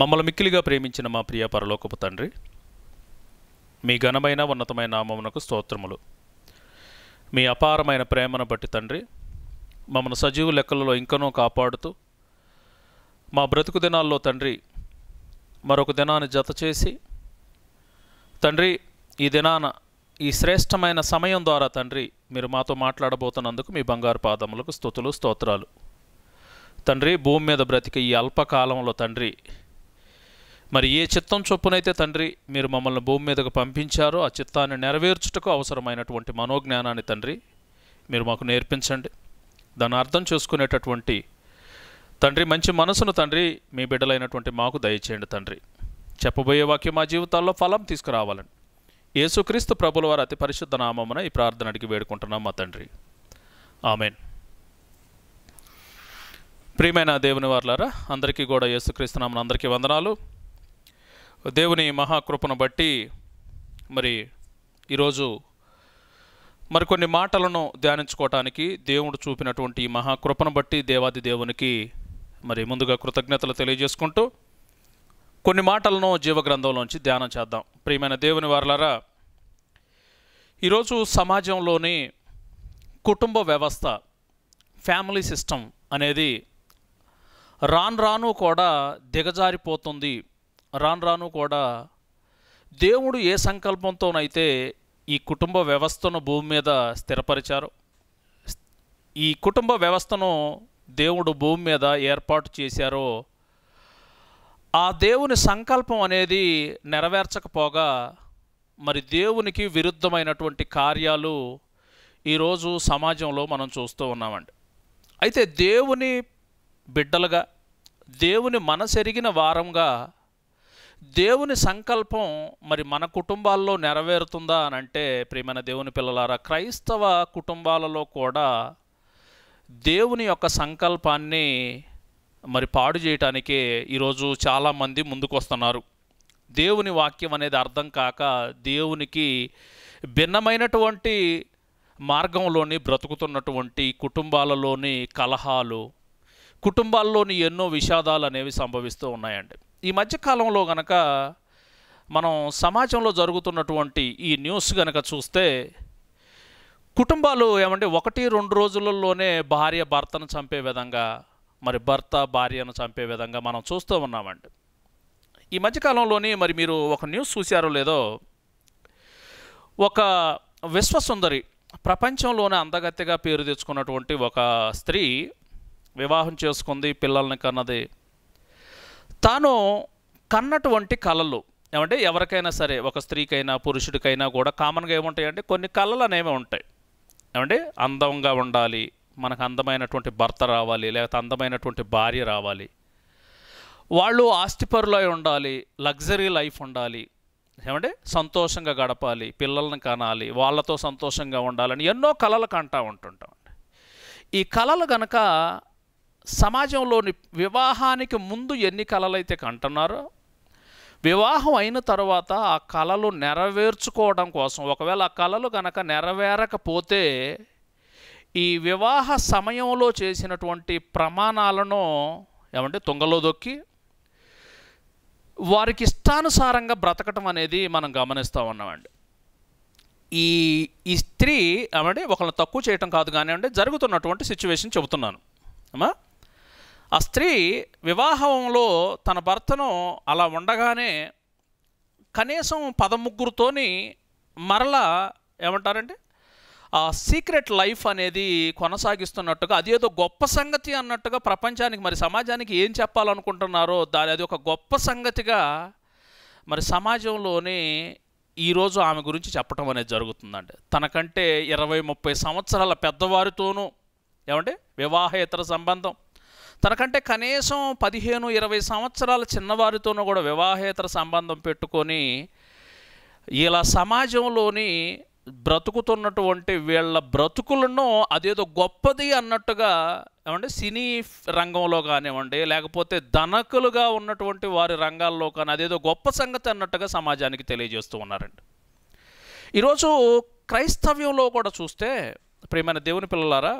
మమ్మల్ని మిక్కిలిగా ప్రేమించిన మా ప్రియ పరలోకపు తండ్రి మీ ఘనమైన ఉన్నతమైన నామమునకు స్తోత్రములు మీ అపారమైన ప్రేమను బట్టి తండ్రి మమ్మల్ని సజీవ లెక్కలలో ఇంకనూ కాపాడుతూ మా బ్రతుకు దినాల్లో తండ్రి మరొక దినాన్ని జత చేసి తండ్రి ఈ దినాన ఈ శ్రేష్టమైన సమయం ద్వారా తండ్రి మీరు మాతో మాట్లాడబోతున్నందుకు మీ బంగారు పాదములకు స్థుతులు స్తోత్రాలు తండ్రి భూమి మీద బ్రతికే ఈ అల్పకాలంలో తండ్రి మరి ఏ చిత్తం చొప్పునైతే తండ్రి మీరు మమ్మల్ని భూమి మీదకు పంపించారో ఆ చిత్తాన్ని నెరవేర్చుటకు అవసరమైనటువంటి మనోజ్ఞానాన్ని తండ్రి మీరు మాకు నేర్పించండి దాన్ని అర్థం చేసుకునేటటువంటి తండ్రి మంచి మనసును తండ్రి మీ బిడ్డలైనటువంటి మాకు దయచేయండి తండ్రి చెప్పబోయే వాక్యం మా జీవితాల్లో ఫలం తీసుకురావాలని యేసుక్రీస్తు ప్రభుల వారి అతి పరిశుద్ధ నామమున ఈ ప్రార్థన అడిగి వేడుకుంటున్నాం మా తండ్రి ఆమెన్ ప్రియమైన దేవుని వార్లారా అందరికీ కూడా యేసుక్రీస్తు నామన అందరికీ వందనాలు దేవుని మహాకృపను బట్టి మరి ఈరోజు మరికొన్ని మాటలను ధ్యానించుకోవటానికి దేవుడు చూపినటువంటి మహాకృపను బట్టి దేవాది దేవునికి మరి ముందుగా కృతజ్ఞతలు తెలియజేసుకుంటూ కొన్ని మాటలను జీవగ్రంథంలోంచి ధ్యానం చేద్దాం ప్రియమైన దేవుని వారలారా ఈరోజు సమాజంలోని కుటుంబ వ్యవస్థ ఫ్యామిలీ సిస్టమ్ అనేది రాను రాను కూడా దిగజారిపోతుంది రాను రాను కూడా దేవుడు ఏ సంకల్పంతోనైతే ఈ కుటుంబ వ్యవస్థను భూమి మీద స్థిరపరిచారు ఈ కుటుంబ వ్యవస్థను దేవుడు భూమి మీద ఏర్పాటు చేశారో ఆ దేవుని సంకల్పం అనేది నెరవేర్చకపోగా మరి దేవునికి విరుద్ధమైనటువంటి కార్యాలు ఈరోజు సమాజంలో మనం చూస్తూ ఉన్నామండి అయితే దేవుని బిడ్డలుగా దేవుని మనసెరిగిన వారంగా దేవుని సంకల్పం మరి మన కుటుంబాల్లో నెరవేరుతుందా అని అంటే ప్రియమైన దేవుని పిల్లలారా క్రైస్తవ కుటుంబాలలో కూడా దేవుని యొక్క సంకల్పాన్ని మరి పాడు చేయటానికే ఈరోజు చాలామంది ముందుకొస్తున్నారు దేవుని వాక్యం అనేది అర్థం కాక దేవునికి భిన్నమైనటువంటి మార్గంలోని బ్రతుకుతున్నటువంటి కుటుంబాలలోని కలహాలు కుటుంబాల్లోని ఎన్నో విషాదాలు అనేవి సంభవిస్తూ ఉన్నాయండి ఈ మధ్యకాలంలో గనక మనం సమాజంలో జరుగుతున్నటువంటి ఈ న్యూస్ గనక చూస్తే కుటుంబాలు ఏమంటే ఒకటి రెండు రోజులలోనే భార్య భర్తను చంపే విధంగా మరి భర్త భార్యను చంపే విధంగా మనం చూస్తూ ఉన్నామండి ఈ మధ్యకాలంలోనే మరి మీరు ఒక న్యూస్ చూశారో లేదో ఒక విశ్వసుందరి ప్రపంచంలోనే అందగత్తెగా పేరు తెచ్చుకున్నటువంటి ఒక స్త్రీ వివాహం చేసుకుంది పిల్లల్ని కన్నది తాను కన్నటువంటి కళలు ఏమంటే ఎవరికైనా సరే ఒక స్త్రీకైనా పురుషుడికైనా కూడా కామన్గా ఏముంటాయంటే కొన్ని కళలు అనేవి ఉంటాయి ఏమంటే అందంగా ఉండాలి మనకు అందమైనటువంటి భర్త రావాలి లేకపోతే అందమైనటువంటి భార్య రావాలి వాళ్ళు ఆస్తిపరులై ఉండాలి లగ్జరీ లైఫ్ ఉండాలి ఏమంటే సంతోషంగా గడపాలి పిల్లల్ని కనాలి వాళ్ళతో సంతోషంగా ఉండాలని ఎన్నో కళలు కంటా ఉంటుంటాం ఈ కళలు కనుక సమాజంలోని వివాహానికి ముందు ఎన్ని కళలైతే కంటున్నారో వివాహం అయిన తర్వాత ఆ కళలు నెరవేర్చుకోవడం కోసం ఒకవేళ ఆ కళలు కనుక నెరవేరకపోతే ఈ వివాహ సమయంలో చేసినటువంటి ప్రమాణాలను ఏమంటే తుంగలో దొక్కి వారికి ఇష్టానుసారంగా బ్రతకటం అనేది మనం గమనిస్తూ ఉన్నామండి ఈ ఈ స్త్రీ ఏమంటే ఒకళ్ళని తక్కువ చేయటం కాదు కానివ్వండి జరుగుతున్నటువంటి సిచ్యువేషన్ చెబుతున్నాను అమ్మా ఆ స్త్రీ వివాహంలో తన భర్తను అలా ఉండగానే కనీసం పదముగ్గురుతోని మరలా ఏమంటారండి ఆ సీక్రెట్ లైఫ్ అనేది కొనసాగిస్తున్నట్టుగా అది ఏదో గొప్ప సంగతి అన్నట్టుగా ప్రపంచానికి మరి సమాజానికి ఏం చెప్పాలనుకుంటున్నారో దాని అది ఒక గొప్ప సంగతిగా మరి సమాజంలోని ఈరోజు ఆమె గురించి చెప్పడం అనేది జరుగుతుందండి తనకంటే ఇరవై ముప్పై సంవత్సరాల పెద్దవారితోనూ ఏమంటే వివాహేతర సంబంధం తనకంటే కనీసం పదిహేను ఇరవై సంవత్సరాల చిన్నవారితోనూ కూడా వివాహేతర సంబంధం పెట్టుకొని ఇలా సమాజంలోని బ్రతుకుతున్నటువంటి వీళ్ళ బ్రతుకులను అదేదో గొప్పది అన్నట్టుగా ఏమండి సినీ రంగంలో కానివ్వండి లేకపోతే ధనకులుగా ఉన్నటువంటి వారి రంగాల్లో కానీ అదేదో గొప్ప సంగతి అన్నట్టుగా సమాజానికి తెలియజేస్తూ ఉన్నారండి ఈరోజు క్రైస్తవ్యంలో కూడా చూస్తే ప్రేమైన దేవుని పిల్లలారా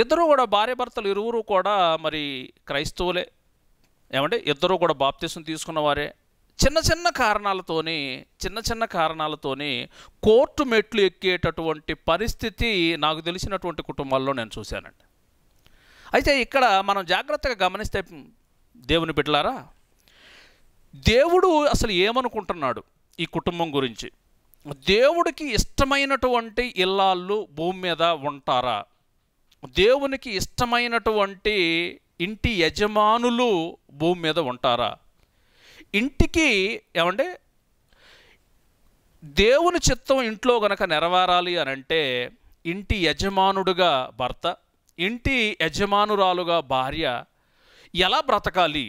ఇద్దరు కూడా భార్య భర్తలు ఇరువురు కూడా మరి క్రైస్తవులే ఏమంటే ఇద్దరు కూడా బాప్తీసం తీసుకున్నవారే చిన్న చిన్న కారణాలతోని చిన్న చిన్న కారణాలతోని కోర్టు మెట్లు ఎక్కేటటువంటి పరిస్థితి నాకు తెలిసినటువంటి కుటుంబాల్లో నేను చూశానండి అయితే ఇక్కడ మనం జాగ్రత్తగా గమనిస్తే దేవుని బిడ్డలారా దేవుడు అసలు ఏమనుకుంటున్నాడు ఈ కుటుంబం గురించి దేవుడికి ఇష్టమైనటువంటి ఇల్లాళ్ళు భూమి మీద ఉంటారా దేవునికి ఇష్టమైనటువంటి ఇంటి యజమానులు భూమి మీద ఉంటారా ఇంటికి ఏమంటే దేవుని చిత్తం ఇంట్లో గనక నెరవేరాలి అని అంటే ఇంటి యజమానుడుగా భర్త ఇంటి యజమానురాలుగా భార్య ఎలా బ్రతకాలి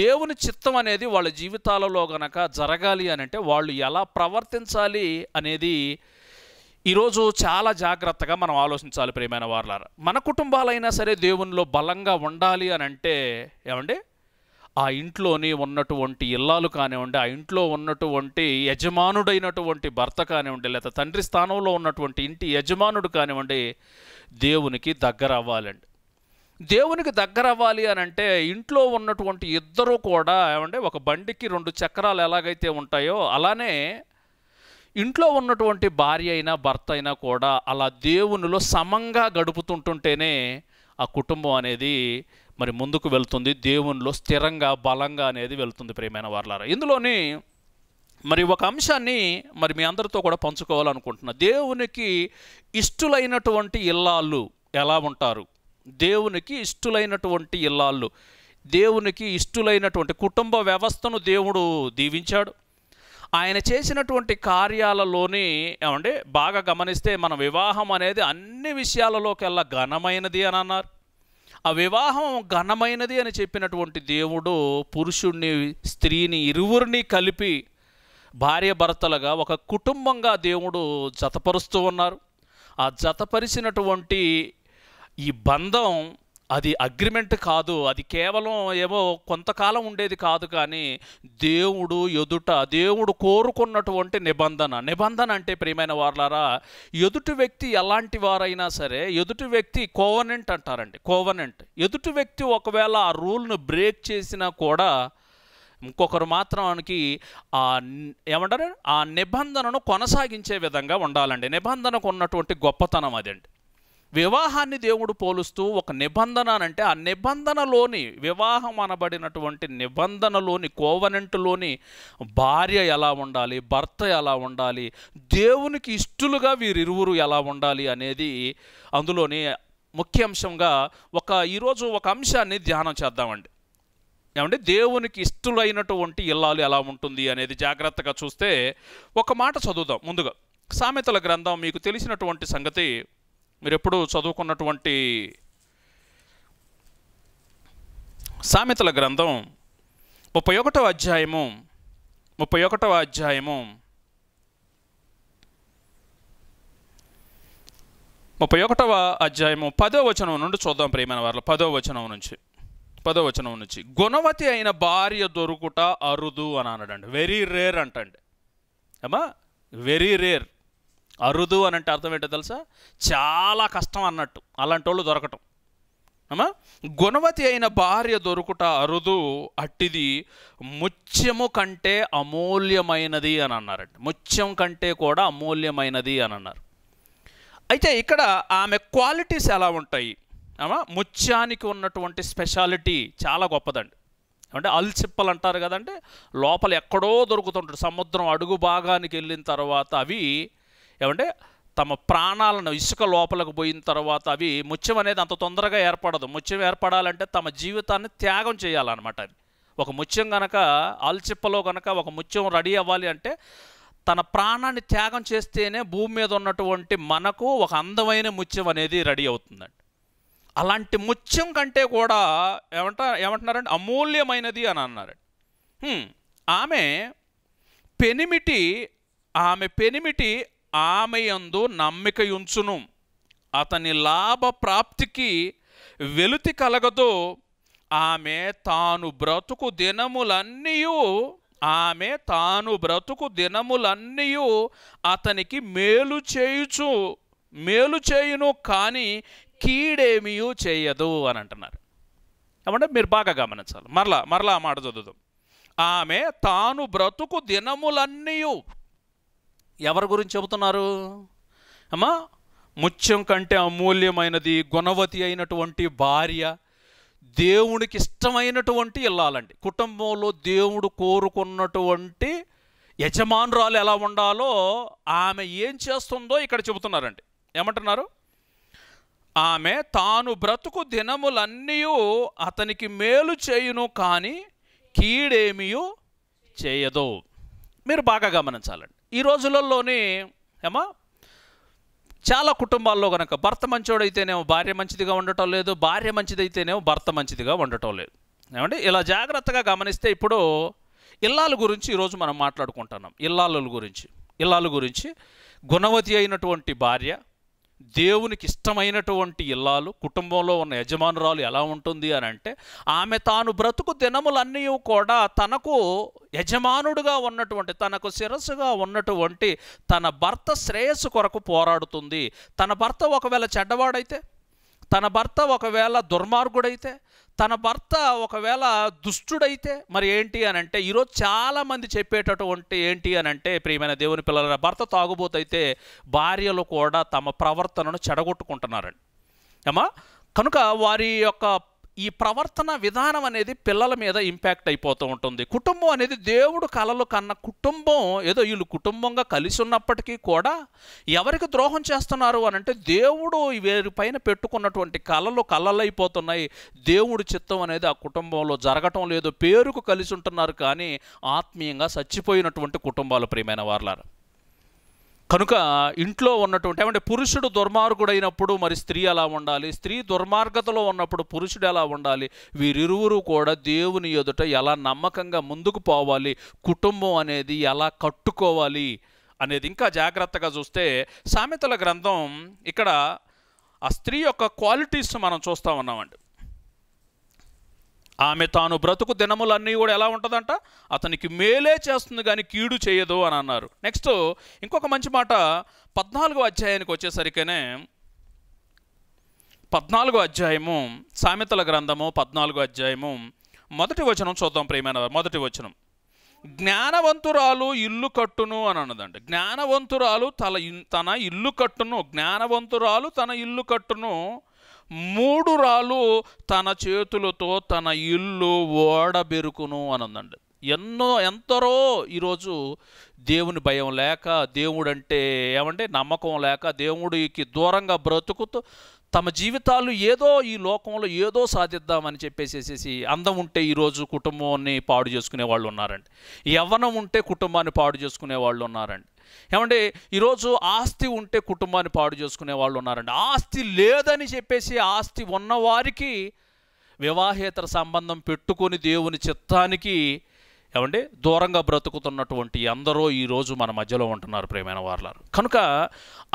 దేవుని చిత్తం అనేది వాళ్ళ జీవితాలలో గనక జరగాలి అని అంటే వాళ్ళు ఎలా ప్రవర్తించాలి అనేది ఈరోజు చాలా జాగ్రత్తగా మనం ఆలోచించాలి ప్రియమైన వారులారా మన కుటుంబాలైనా సరే దేవునిలో బలంగా ఉండాలి అని అంటే ఏమండి ఆ ఇంట్లోని ఉన్నటువంటి ఇల్లాలు కానివ్వండి ఆ ఇంట్లో ఉన్నటువంటి యజమానుడైనటువంటి భర్త కానివ్వండి లేదా తండ్రి స్థానంలో ఉన్నటువంటి ఇంటి యజమానుడు కానివ్వండి దేవునికి దగ్గర అవ్వాలండి దేవునికి దగ్గర అవ్వాలి అని అంటే ఇంట్లో ఉన్నటువంటి ఇద్దరూ కూడా ఏమంటే ఒక బండికి రెండు చక్రాలు ఎలాగైతే ఉంటాయో అలానే ఇంట్లో ఉన్నటువంటి భార్య అయినా భర్త అయినా కూడా అలా దేవునిలో సమంగా గడుపుతుంటుంటేనే ఆ కుటుంబం అనేది మరి ముందుకు వెళ్తుంది దేవునిలో స్థిరంగా బలంగా అనేది వెళ్తుంది ప్రేమైన వార్లారా ఇందులోని మరి ఒక అంశాన్ని మరి మీ అందరితో కూడా పంచుకోవాలనుకుంటున్నా దేవునికి ఇష్టులైనటువంటి ఇల్లాళ్ళు ఎలా ఉంటారు దేవునికి ఇష్టులైనటువంటి ఇల్లాళ్ళు దేవునికి ఇష్టులైనటువంటి కుటుంబ వ్యవస్థను దేవుడు దీవించాడు ఆయన చేసినటువంటి కార్యాలలోని ఏమంటే బాగా గమనిస్తే మన వివాహం అనేది అన్ని విషయాలలోకెల్లా ఘనమైనది అని అన్నారు ఆ వివాహం ఘనమైనది అని చెప్పినటువంటి దేవుడు పురుషుణ్ణి స్త్రీని ఇరువురిని కలిపి భార్య భర్తలుగా ఒక కుటుంబంగా దేవుడు జతపరుస్తూ ఉన్నారు ఆ జతపరిచినటువంటి ఈ బంధం అది అగ్రిమెంట్ కాదు అది కేవలం ఏవో కొంతకాలం ఉండేది కాదు కానీ దేవుడు ఎదుట దేవుడు కోరుకున్నటువంటి నిబంధన నిబంధన అంటే ప్రియమైన వారులారా ఎదుటి వ్యక్తి ఎలాంటి వారైనా సరే ఎదుటి వ్యక్తి కోవనెంట్ అంటారండి కోవనెంట్ ఎదుటి వ్యక్తి ఒకవేళ ఆ రూల్ను బ్రేక్ చేసినా కూడా ఇంకొకరు మాత్రానికి ఆ ఏమంటారు ఆ నిబంధనను కొనసాగించే విధంగా ఉండాలండి నిబంధనకు ఉన్నటువంటి గొప్పతనం అదండి వివాహాన్ని దేవుడు పోలుస్తూ ఒక నిబంధన అంటే ఆ నిబంధనలోని వివాహం అనబడినటువంటి నిబంధనలోని కోవనెంట్లోని భార్య ఎలా ఉండాలి భర్త ఎలా ఉండాలి దేవునికి ఇష్టలుగా వీరిరువురు ఎలా ఉండాలి అనేది అందులోని ముఖ్యాంశంగా ఒక ఈరోజు ఒక అంశాన్ని ధ్యానం చేద్దామండి ఏమంటే దేవునికి ఇష్టలైనటువంటి ఇల్లాలు ఎలా ఉంటుంది అనేది జాగ్రత్తగా చూస్తే ఒక మాట చదువుదాం ముందుగా సామెతల గ్రంథం మీకు తెలిసినటువంటి సంగతి మీరు ఎప్పుడు చదువుకున్నటువంటి సామెతల గ్రంథం ముప్పై ఒకటవ అధ్యాయము ముప్పై ఒకటవ అధ్యాయము ముప్పై ఒకటవ అధ్యాయము పదో వచనం నుండి చూద్దాం ప్రేమైన వారిలో పదో వచనం నుంచి పదో వచనం నుంచి గుణవతి అయిన భార్య దొరుకుట అరుదు అని అనడండి వెరీ రేర్ అంటండి అమ్మా వెరీ రేర్ అరుదు అని అంటే అర్థం ఏంటో తెలుసా చాలా కష్టం అన్నట్టు అలాంటి వాళ్ళు దొరకటం అమ్మా గుణవతి అయిన భార్య దొరుకుట అరుదు అట్టిది ముత్యము కంటే అమూల్యమైనది అని అన్నారండి ముత్యం కంటే కూడా అమూల్యమైనది అని అన్నారు అయితే ఇక్కడ ఆమె క్వాలిటీస్ ఎలా ఉంటాయి అమ్మా ముత్యానికి ఉన్నటువంటి స్పెషాలిటీ చాలా గొప్పదండి అంటే అల్చిప్పలు అంటారు కదంటే లోపల ఎక్కడో దొరుకుతుంటాడు సముద్రం అడుగు భాగానికి వెళ్ళిన తర్వాత అవి ఏమంటే తమ ప్రాణాలను ఇసుక లోపలకు పోయిన తర్వాత అవి ముత్యం అనేది అంత తొందరగా ఏర్పడదు ముత్యం ఏర్పడాలంటే తమ జీవితాన్ని త్యాగం చేయాలన్నమాట అది ఒక ముత్యం గనక ఆల్చిప్పలో గనక ఒక ముత్యం రెడీ అవ్వాలి అంటే తన ప్రాణాన్ని త్యాగం చేస్తేనే భూమి మీద ఉన్నటువంటి మనకు ఒక అందమైన ముత్యం అనేది రెడీ అవుతుందండి అలాంటి ముత్యం కంటే కూడా ఏమంట ఏమంటున్నారండి అమూల్యమైనది అని అన్నారండి ఆమె పెనిమిటి ఆమె పెనిమిటి ఆమె యందు నమ్మికయుంచును అతని లాభ ప్రాప్తికి వెలుతి కలగదు ఆమె తాను బ్రతుకు దినములన్నీ ఆమె తాను బ్రతుకు దినములన్నీ అతనికి మేలు చేయుచు మేలు చేయును కానీ కీడేమీయు చేయదు అని అంటున్నారు కాబట్టి మీరు బాగా గమనించాలి మరలా మరలా మాట చదువుదాం ఆమె తాను బ్రతుకు దినములన్నీ ఎవరి గురించి చెబుతున్నారు అమ్మా ముత్యం కంటే అమూల్యమైనది గుణవతి అయినటువంటి భార్య దేవునికి ఇష్టమైనటువంటి ఇల్లాలండి కుటుంబంలో దేవుడు కోరుకున్నటువంటి యజమానురాలు ఎలా ఉండాలో ఆమె ఏం చేస్తుందో ఇక్కడ చెబుతున్నారండి ఏమంటున్నారు ఆమె తాను బ్రతుకు దినములన్నీ అతనికి మేలు చేయును కానీ కీడేమియో చేయదు మీరు బాగా గమనించాలండి ఈ రోజులలోనే ఏమా చాలా కుటుంబాల్లో కనుక భర్త మంచోడైతేనేమో భార్య మంచిదిగా ఉండటం లేదు భార్య మంచిదైతేనేమో భర్త మంచిదిగా ఉండటం లేదు ఏమంటే ఇలా జాగ్రత్తగా గమనిస్తే ఇప్పుడు ఇల్లాల గురించి ఈరోజు మనం మాట్లాడుకుంటున్నాం ఇల్లాలుల గురించి ఇల్లాలు గురించి గుణవతి అయినటువంటి భార్య దేవునికి ఇష్టమైనటువంటి ఇల్లాలు కుటుంబంలో ఉన్న యజమానురాలు ఎలా ఉంటుంది అని అంటే ఆమె తాను బ్రతుకు దినములన్నీ కూడా తనకు యజమానుడుగా ఉన్నటువంటి తనకు శిరస్సుగా ఉన్నటువంటి తన భర్త శ్రేయస్సు కొరకు పోరాడుతుంది తన భర్త ఒకవేళ చెడ్డవాడైతే తన భర్త ఒకవేళ దుర్మార్గుడైతే తన భర్త ఒకవేళ దుష్టుడైతే మరి ఏంటి అని అంటే ఈరోజు చాలామంది చెప్పేటటువంటి ఏంటి అని అంటే ప్రియమైన దేవుని పిల్లల భర్త తాగుబోతైతే భార్యలు కూడా తమ ప్రవర్తనను చెడగొట్టుకుంటున్నారండి అమ్మా కనుక వారి యొక్క ఈ ప్రవర్తన విధానం అనేది పిల్లల మీద ఇంపాక్ట్ అయిపోతూ ఉంటుంది కుటుంబం అనేది దేవుడు కలలు కన్న కుటుంబం ఏదో వీళ్ళు కుటుంబంగా కలిసి ఉన్నప్పటికీ కూడా ఎవరికి ద్రోహం చేస్తున్నారు అని అంటే దేవుడు వీరి పైన పెట్టుకున్నటువంటి కళలు కళ్ళలైపోతున్నాయి దేవుడి చిత్తం అనేది ఆ కుటుంబంలో జరగటం లేదు పేరుకు కలిసి ఉంటున్నారు కానీ ఆత్మీయంగా చచ్చిపోయినటువంటి కుటుంబాలు ప్రియమైన వార్లారు కనుక ఇంట్లో ఉన్నటువంటి ఏమంటే పురుషుడు దుర్మార్గుడైనప్పుడు మరి స్త్రీ ఎలా ఉండాలి స్త్రీ దుర్మార్గతలో ఉన్నప్పుడు పురుషుడు ఎలా ఉండాలి వీరిరువురు కూడా దేవుని ఎదుట ఎలా నమ్మకంగా ముందుకు పోవాలి కుటుంబం అనేది ఎలా కట్టుకోవాలి అనేది ఇంకా జాగ్రత్తగా చూస్తే సామెతల గ్రంథం ఇక్కడ ఆ స్త్రీ యొక్క క్వాలిటీస్ మనం చూస్తూ ఉన్నామండి ఆమె తాను బ్రతుకు దినములన్నీ కూడా ఎలా ఉంటుందంట అతనికి మేలే చేస్తుంది కానీ కీడు చేయదు అని అన్నారు నెక్స్ట్ ఇంకొక మంచి మాట పద్నాలుగో అధ్యాయానికి వచ్చేసరికనే పద్నాలుగో అధ్యాయము సామెతల గ్రంథము పద్నాలుగో అధ్యాయము మొదటి వచనం చూద్దాం ప్రేమైన మొదటి వచనం జ్ఞానవంతురాలు ఇల్లు కట్టును అని అన్నదండి జ్ఞానవంతురాలు తల తన ఇల్లు కట్టును జ్ఞానవంతురాలు తన ఇల్లు కట్టును మూడు రాళ్ళు తన చేతులతో తన ఇల్లు ఓడబెరుకును అని ఉందండి ఎన్నో ఎంతరో ఈరోజు దేవుని భయం లేక దేవుడు అంటే ఏమంటే నమ్మకం లేక దేవుడికి దూరంగా బ్రతుకుతూ తమ జీవితాలు ఏదో ఈ లోకంలో ఏదో సాధిద్దామని చెప్పేసేసి అందం ఉంటే ఈరోజు కుటుంబాన్ని పాడు చేసుకునే వాళ్ళు ఉన్నారండి యవ్వనం ఉంటే కుటుంబాన్ని పాడు చేసుకునే వాళ్ళు ఉన్నారండి ఏమండి ఈరోజు ఆస్తి ఉంటే కుటుంబాన్ని పాడు చేసుకునే వాళ్ళు ఉన్నారండి ఆస్తి లేదని చెప్పేసి ఆస్తి ఉన్నవారికి వివాహేతర సంబంధం పెట్టుకొని దేవుని చిత్తానికి ఏమండి దూరంగా బ్రతుకుతున్నటువంటి ఎందరో ఈరోజు మన మధ్యలో ఉంటున్నారు ప్రేమైన వార్లారు కనుక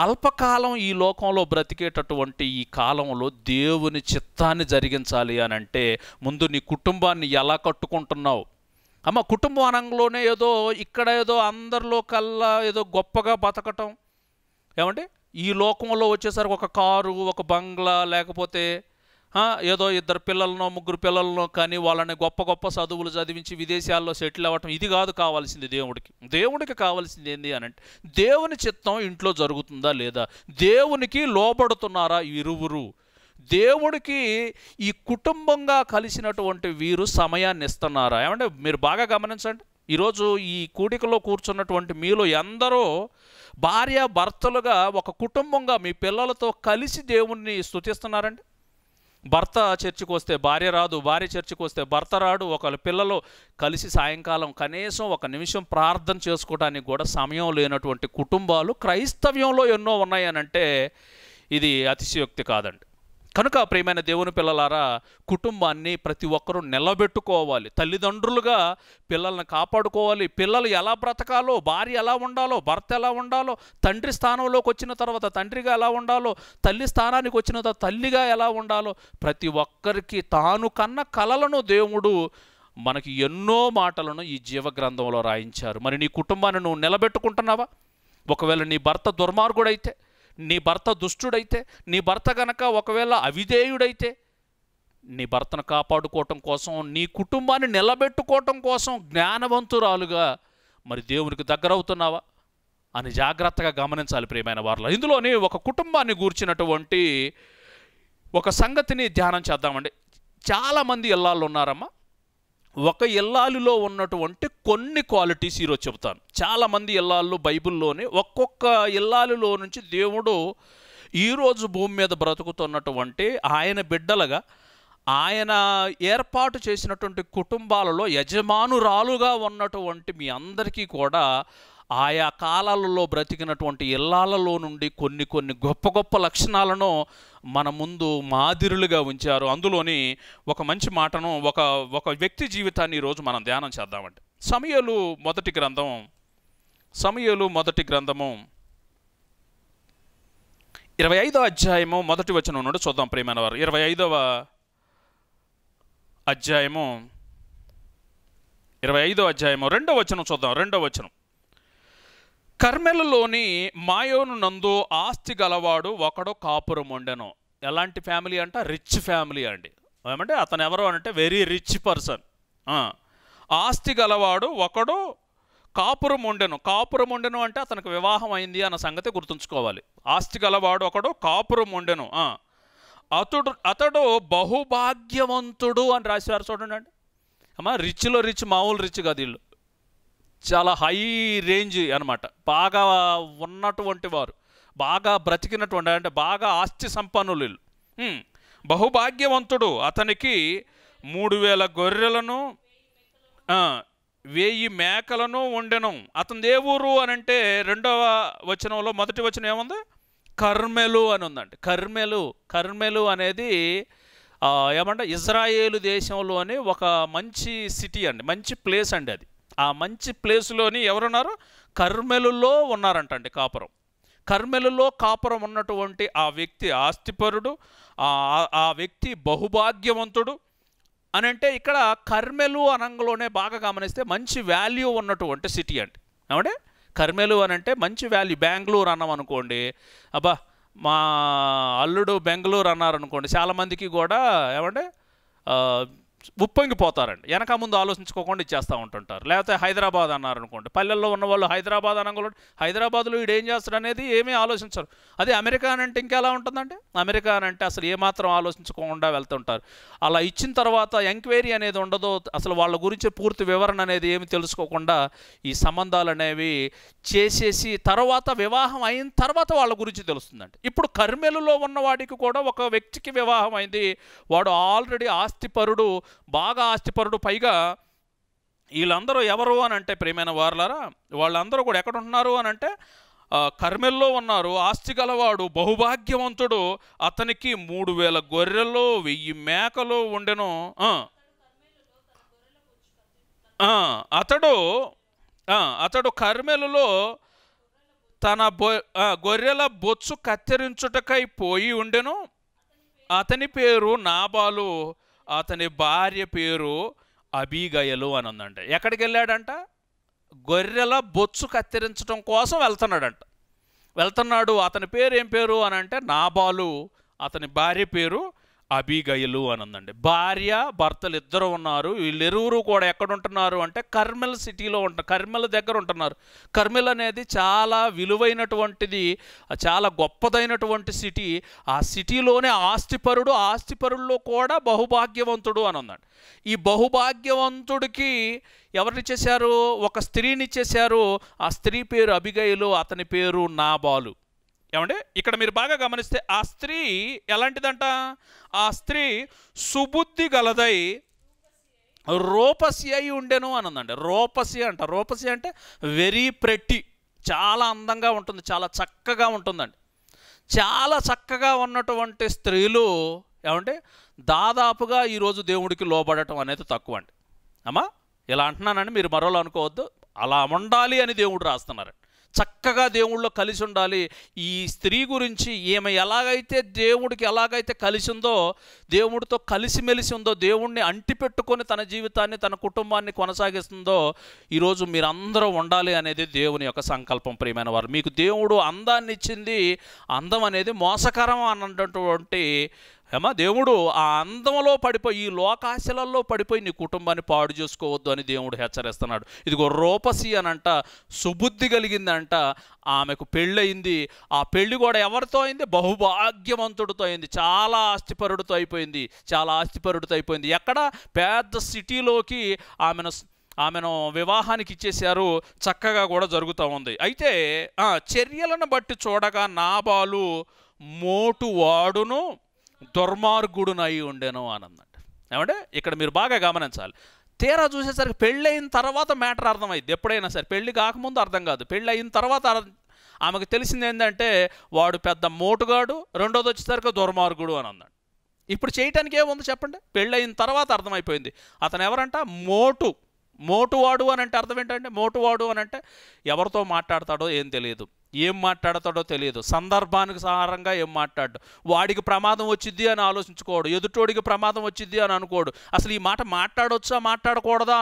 అల్పకాలం ఈ లోకంలో బ్రతికేటటువంటి ఈ కాలంలో దేవుని చిత్తాన్ని జరిగించాలి అని అంటే ముందు నీ కుటుంబాన్ని ఎలా కట్టుకుంటున్నావు అమ్మ కుటుంబ అనంగంలోనే ఏదో ఇక్కడ ఏదో అందరిలో కల్లా ఏదో గొప్పగా బతకటం ఏమంటే ఈ లోకంలో వచ్చేసరికి ఒక కారు ఒక బంగ్లా లేకపోతే ఏదో ఇద్దరు పిల్లలను ముగ్గురు పిల్లలను కానీ వాళ్ళని గొప్ప గొప్ప చదువులు చదివించి విదేశాల్లో సెటిల్ అవ్వటం ఇది కాదు కావాల్సింది దేవుడికి దేవుడికి కావాల్సింది ఏంది అని అంటే దేవుని చిత్తం ఇంట్లో జరుగుతుందా లేదా దేవునికి లోబడుతున్నారా ఇరువురు దేవుడికి ఈ కుటుంబంగా కలిసినటువంటి వీరు సమయాన్ని ఇస్తున్నారా ఏమంటే మీరు బాగా గమనించండి ఈరోజు ఈ కూడికలో కూర్చున్నటువంటి మీలో ఎందరో భార్య భర్తలుగా ఒక కుటుంబంగా మీ పిల్లలతో కలిసి దేవుణ్ణి స్థుతిస్తున్నారండి భర్త చర్చికి వస్తే భార్య రాదు భార్య చర్చికి వస్తే భర్త రాడు ఒకళ్ళ పిల్లలు కలిసి సాయంకాలం కనీసం ఒక నిమిషం ప్రార్థన చేసుకోవడానికి కూడా సమయం లేనటువంటి కుటుంబాలు క్రైస్తవ్యంలో ఎన్నో ఉన్నాయనంటే ఇది అతిశయోక్తి కాదండి కనుక ప్రియమైన దేవుని పిల్లలారా కుటుంబాన్ని ప్రతి ఒక్కరూ నిలబెట్టుకోవాలి తల్లిదండ్రులుగా పిల్లల్ని కాపాడుకోవాలి పిల్లలు ఎలా బ్రతకాలో భార్య ఎలా ఉండాలో భర్త ఎలా ఉండాలో తండ్రి స్థానంలోకి వచ్చిన తర్వాత తండ్రిగా ఎలా ఉండాలో తల్లి స్థానానికి వచ్చిన తర్వాత తల్లిగా ఎలా ఉండాలో ప్రతి ఒక్కరికి తాను కన్న కలలను దేవుడు మనకి ఎన్నో మాటలను ఈ జీవ గ్రంథంలో రాయించారు మరి నీ కుటుంబాన్ని నువ్వు నిలబెట్టుకుంటున్నావా ఒకవేళ నీ భర్త దుర్మార్గుడైతే నీ భర్త దుష్టుడైతే నీ భర్త గనక ఒకవేళ అవిధేయుడైతే నీ భర్తను కాపాడుకోవటం కోసం నీ కుటుంబాన్ని నిలబెట్టుకోవటం కోసం జ్ఞానవంతురాలుగా మరి దేవునికి దగ్గరవుతున్నావా అని జాగ్రత్తగా గమనించాలి ప్రియమైన వారిలో ఇందులోని ఒక కుటుంబాన్ని గూర్చినటువంటి ఒక సంగతిని ధ్యానం చేద్దామండి చాలామంది ఇళ్ళల్లో ఉన్నారమ్మా ఒక ఇల్లాలులో ఉన్నటువంటి కొన్ని క్వాలిటీస్ ఈరోజు చెబుతాను చాలామంది ఇల్లాలు బైబిల్లోనే ఒక్కొక్క ఇల్లాలులో నుంచి దేవుడు ఈరోజు భూమి మీద బ్రతుకుతున్నటువంటి ఆయన బిడ్డలుగా ఆయన ఏర్పాటు చేసినటువంటి కుటుంబాలలో యజమానురాలుగా ఉన్నటువంటి మీ అందరికీ కూడా ఆయా కాలాలలో బ్రతికినటువంటి ఇళ్లాలలో నుండి కొన్ని కొన్ని గొప్ప గొప్ప లక్షణాలను మన ముందు మాదిరులుగా ఉంచారు అందులోని ఒక మంచి మాటను ఒక ఒక వ్యక్తి జీవితాన్ని ఈరోజు మనం ధ్యానం చేద్దామండి సమయలు మొదటి గ్రంథం సమయలు మొదటి గ్రంథము ఇరవై ఐదవ అధ్యాయము మొదటి వచనం నుండి చూద్దాం ప్రేమైన వారు ఇరవై ఐదవ అధ్యాయము ఇరవై ఐదో అధ్యాయము రెండవ వచనం చూద్దాం రెండవ వచనం కర్మెలలోని మాయోను నందు ఆస్తి గలవాడు ఒకడు కాపురం ఉండెను ఎలాంటి ఫ్యామిలీ అంట రిచ్ ఫ్యామిలీ అండి ఏమంటే అతను ఎవరు అంటే వెరీ రిచ్ పర్సన్ ఆస్తి గలవాడు ఒకడు కాపురం ఉండెను కాపురం ఉండెను అంటే అతనికి వివాహం అయింది అన్న సంగతి గుర్తుంచుకోవాలి ఆస్తి గలవాడు ఒకడు కాపురం ఉండెను అతడు అతడు బహుభాగ్యవంతుడు అని రాశారు చూడండి అమ్మ రిచ్లో రిచ్ మామూలు రిచ్ కదా వీళ్ళు చాలా హై రేంజ్ అనమాట బాగా ఉన్నటువంటి వారు బాగా బ్రతికినటువంటి అంటే బాగా ఆస్తి సంపన్నులు బహుభాగ్యవంతుడు అతనికి మూడు వేల గొర్రెలను వేయి మేకలను వండెను అతని ఏ ఊరు అని అంటే రెండవ వచనంలో మొదటి వచనం ఏముంది కర్మెలు అని ఉందండి కర్మెలు కర్మెలు అనేది ఏమంటే ఇజ్రాయేలు దేశంలోని ఒక మంచి సిటీ అండి మంచి ప్లేస్ అండి అది ఆ మంచి ప్లేస్లోని ఎవరున్నారు కర్మెలులో ఉన్నారంటండి కాపురం కర్మెలులో కాపురం ఉన్నటువంటి ఆ వ్యక్తి ఆస్తిపరుడు ఆ వ్యక్తి బహుభాగ్యవంతుడు అని అంటే ఇక్కడ కర్మెలు అనంగలోనే బాగా గమనిస్తే మంచి వాల్యూ ఉన్నటువంటి సిటీ అండి ఏమంటే కర్మెలు అని అంటే మంచి వాల్యూ బెంగళూరు అన్నాం అనుకోండి అబ్బా మా అల్లుడు బెంగళూరు అన్నారనుకోండి చాలామందికి కూడా ఏమంటే ఉప్పొంగిపోతారండి వెనక ముందు ఆలోచించుకోకుండా ఇచ్చేస్తూ ఉంటుంటారు లేకపోతే హైదరాబాద్ అన్నారు అనుకోండి పల్లెల్లో ఉన్న వాళ్ళు హైదరాబాద్ అనుకోండి హైదరాబాద్లో వీడు ఏం చేస్తాడు అనేది ఏమీ ఆలోచించరు అది అమెరికా అంటే ఇంకెలా ఉంటుందండి అమెరికా అంటే అసలు ఏమాత్రం ఆలోచించకుండా వెళ్తుంటారు అలా ఇచ్చిన తర్వాత ఎంక్వైరీ అనేది ఉండదు అసలు వాళ్ళ గురించి పూర్తి వివరణ అనేది ఏమి తెలుసుకోకుండా ఈ సంబంధాలు అనేవి చేసేసి తర్వాత వివాహం అయిన తర్వాత వాళ్ళ గురించి తెలుస్తుందండి ఇప్పుడు కర్మెలులో ఉన్నవాడికి కూడా ఒక వ్యక్తికి వివాహం అయింది వాడు ఆల్రెడీ ఆస్తిపరుడు బాగా ఆస్తిపరుడు పైగా వీళ్ళందరూ ఎవరు అని అంటే ప్రేమైన వారులారా వాళ్ళందరూ కూడా ఎక్కడ ఉంటున్నారు అని అంటే కర్మెల్లో ఉన్నారు ఆస్తి గలవాడు బహుభాగ్యవంతుడు అతనికి మూడు వేల గొర్రెలు వెయ్యి మేకలు ఉండెను అతడు అతడు కర్మెలులో తన బొ గొర్రెల బొచ్చు కత్తిరించుటకై పోయి ఉండెను అతని పేరు నాబాలు అతని భార్య పేరు అబీగయలు అని ఉందంట ఎక్కడికి వెళ్ళాడంట గొర్రెల బొచ్చు కత్తిరించడం కోసం వెళ్తున్నాడంట వెళ్తున్నాడు అతని పేరు ఏం పేరు అని అంటే నాబాలు అతని భార్య పేరు అబీగయులు అని ఉందండి భార్య భర్తలు ఇద్దరు ఉన్నారు వీళ్ళిరువురు కూడా ఎక్కడుంటున్నారు అంటే కర్మెల్ సిటీలో ఉంట కర్మెల్ దగ్గర ఉంటున్నారు కర్మెల్ అనేది చాలా విలువైనటువంటిది చాలా గొప్పదైనటువంటి సిటీ ఆ సిటీలోనే ఆస్తిపరుడు ఆస్తిపరుల్లో కూడా బహుభాగ్యవంతుడు అని ఉందండి ఈ బహుభాగ్యవంతుడికి ఎవరిని చేశారు ఒక స్త్రీని చేశారు ఆ స్త్రీ పేరు అభిగయలు అతని పేరు నాబాలు ఏమంటే ఇక్కడ మీరు బాగా గమనిస్తే ఆ స్త్రీ ఎలాంటిదంట ఆ స్త్రీ సుబుద్ధి గలదై రూపసి అయి ఉండెను అని ఉందండి రూపసి అంట రూపసి అంటే వెరీ ప్రెట్టి చాలా అందంగా ఉంటుంది చాలా చక్కగా ఉంటుందండి చాలా చక్కగా ఉన్నటువంటి స్త్రీలు ఏమంటే దాదాపుగా ఈరోజు దేవుడికి లోబడటం అనేది తక్కువ అండి అమ్మా ఇలా అంటున్నానని మీరు మరోలో అనుకోవద్దు అలా ఉండాలి అని దేవుడు రాస్తున్నారండి చక్కగా దేవుళ్ళో కలిసి ఉండాలి ఈ స్త్రీ గురించి ఈమె ఎలాగైతే దేవుడికి ఎలాగైతే కలిసిందో దేవుడితో కలిసిమెలిసి ఉందో దేవుణ్ణి అంటిపెట్టుకొని తన జీవితాన్ని తన కుటుంబాన్ని కొనసాగిస్తుందో ఈరోజు మీరందరూ ఉండాలి అనేది దేవుని యొక్క సంకల్పం ప్రియమైన వారు మీకు దేవుడు అందాన్ని ఇచ్చింది అందం అనేది మోసకరం అన్నటువంటి ఏమా దేవుడు ఆ అందంలో పడిపోయి ఈ లోకాశలలో పడిపోయి నీ కుటుంబాన్ని పాడు చేసుకోవద్దు అని దేవుడు హెచ్చరిస్తున్నాడు ఇదిగో రూపసి అని అంట సుబుద్ధి కలిగిందంట ఆమెకు పెళ్ళయింది ఆ పెళ్ళి కూడా ఎవరితో అయింది బహుభాగ్యవంతుడితో అయింది చాలా ఆస్తిపరుడితో అయిపోయింది చాలా ఆస్తిపరుడితో అయిపోయింది ఎక్కడ పెద్ద సిటీలోకి ఆమెను ఆమెను వివాహానికి ఇచ్చేశారు చక్కగా కూడా జరుగుతూ ఉంది అయితే చర్యలను బట్టి చూడగా నాబాలు మోటు వాడును దుర్మార్గుడునై ఉండేను అని అన్నట్టు ఏమంటే ఇక్కడ మీరు బాగా గమనించాలి తీరా చూసేసరికి అయిన తర్వాత మ్యాటర్ అర్థమైంది ఎప్పుడైనా సరే పెళ్లి కాకముందు అర్థం కాదు పెళ్ళి అయిన తర్వాత ఆమెకు తెలిసింది ఏంటంటే వాడు పెద్ద మోటుగాడు రెండోది వచ్చేసరికి దుర్మార్గుడు అని అన్నాడు ఇప్పుడు చేయటానికి ఏముంది చెప్పండి పెళ్ళయిన తర్వాత అర్థమైపోయింది అతను ఎవరంట మోటు మోటువాడు అని అంటే అర్థం ఏంటంటే మోటువాడు అని అంటే ఎవరితో మాట్లాడతాడో ఏం తెలియదు ఏం మాట్లాడతాడో తెలియదు సందర్భానికి సహారంగా ఏం మాట్లాడు వాడికి ప్రమాదం వచ్చింది అని ఆలోచించుకోడు ఎదుటోడికి ప్రమాదం వచ్చింది అని అనుకోడు అసలు ఈ మాట మాట్లాడొచ్చా మాట్లాడకూడదా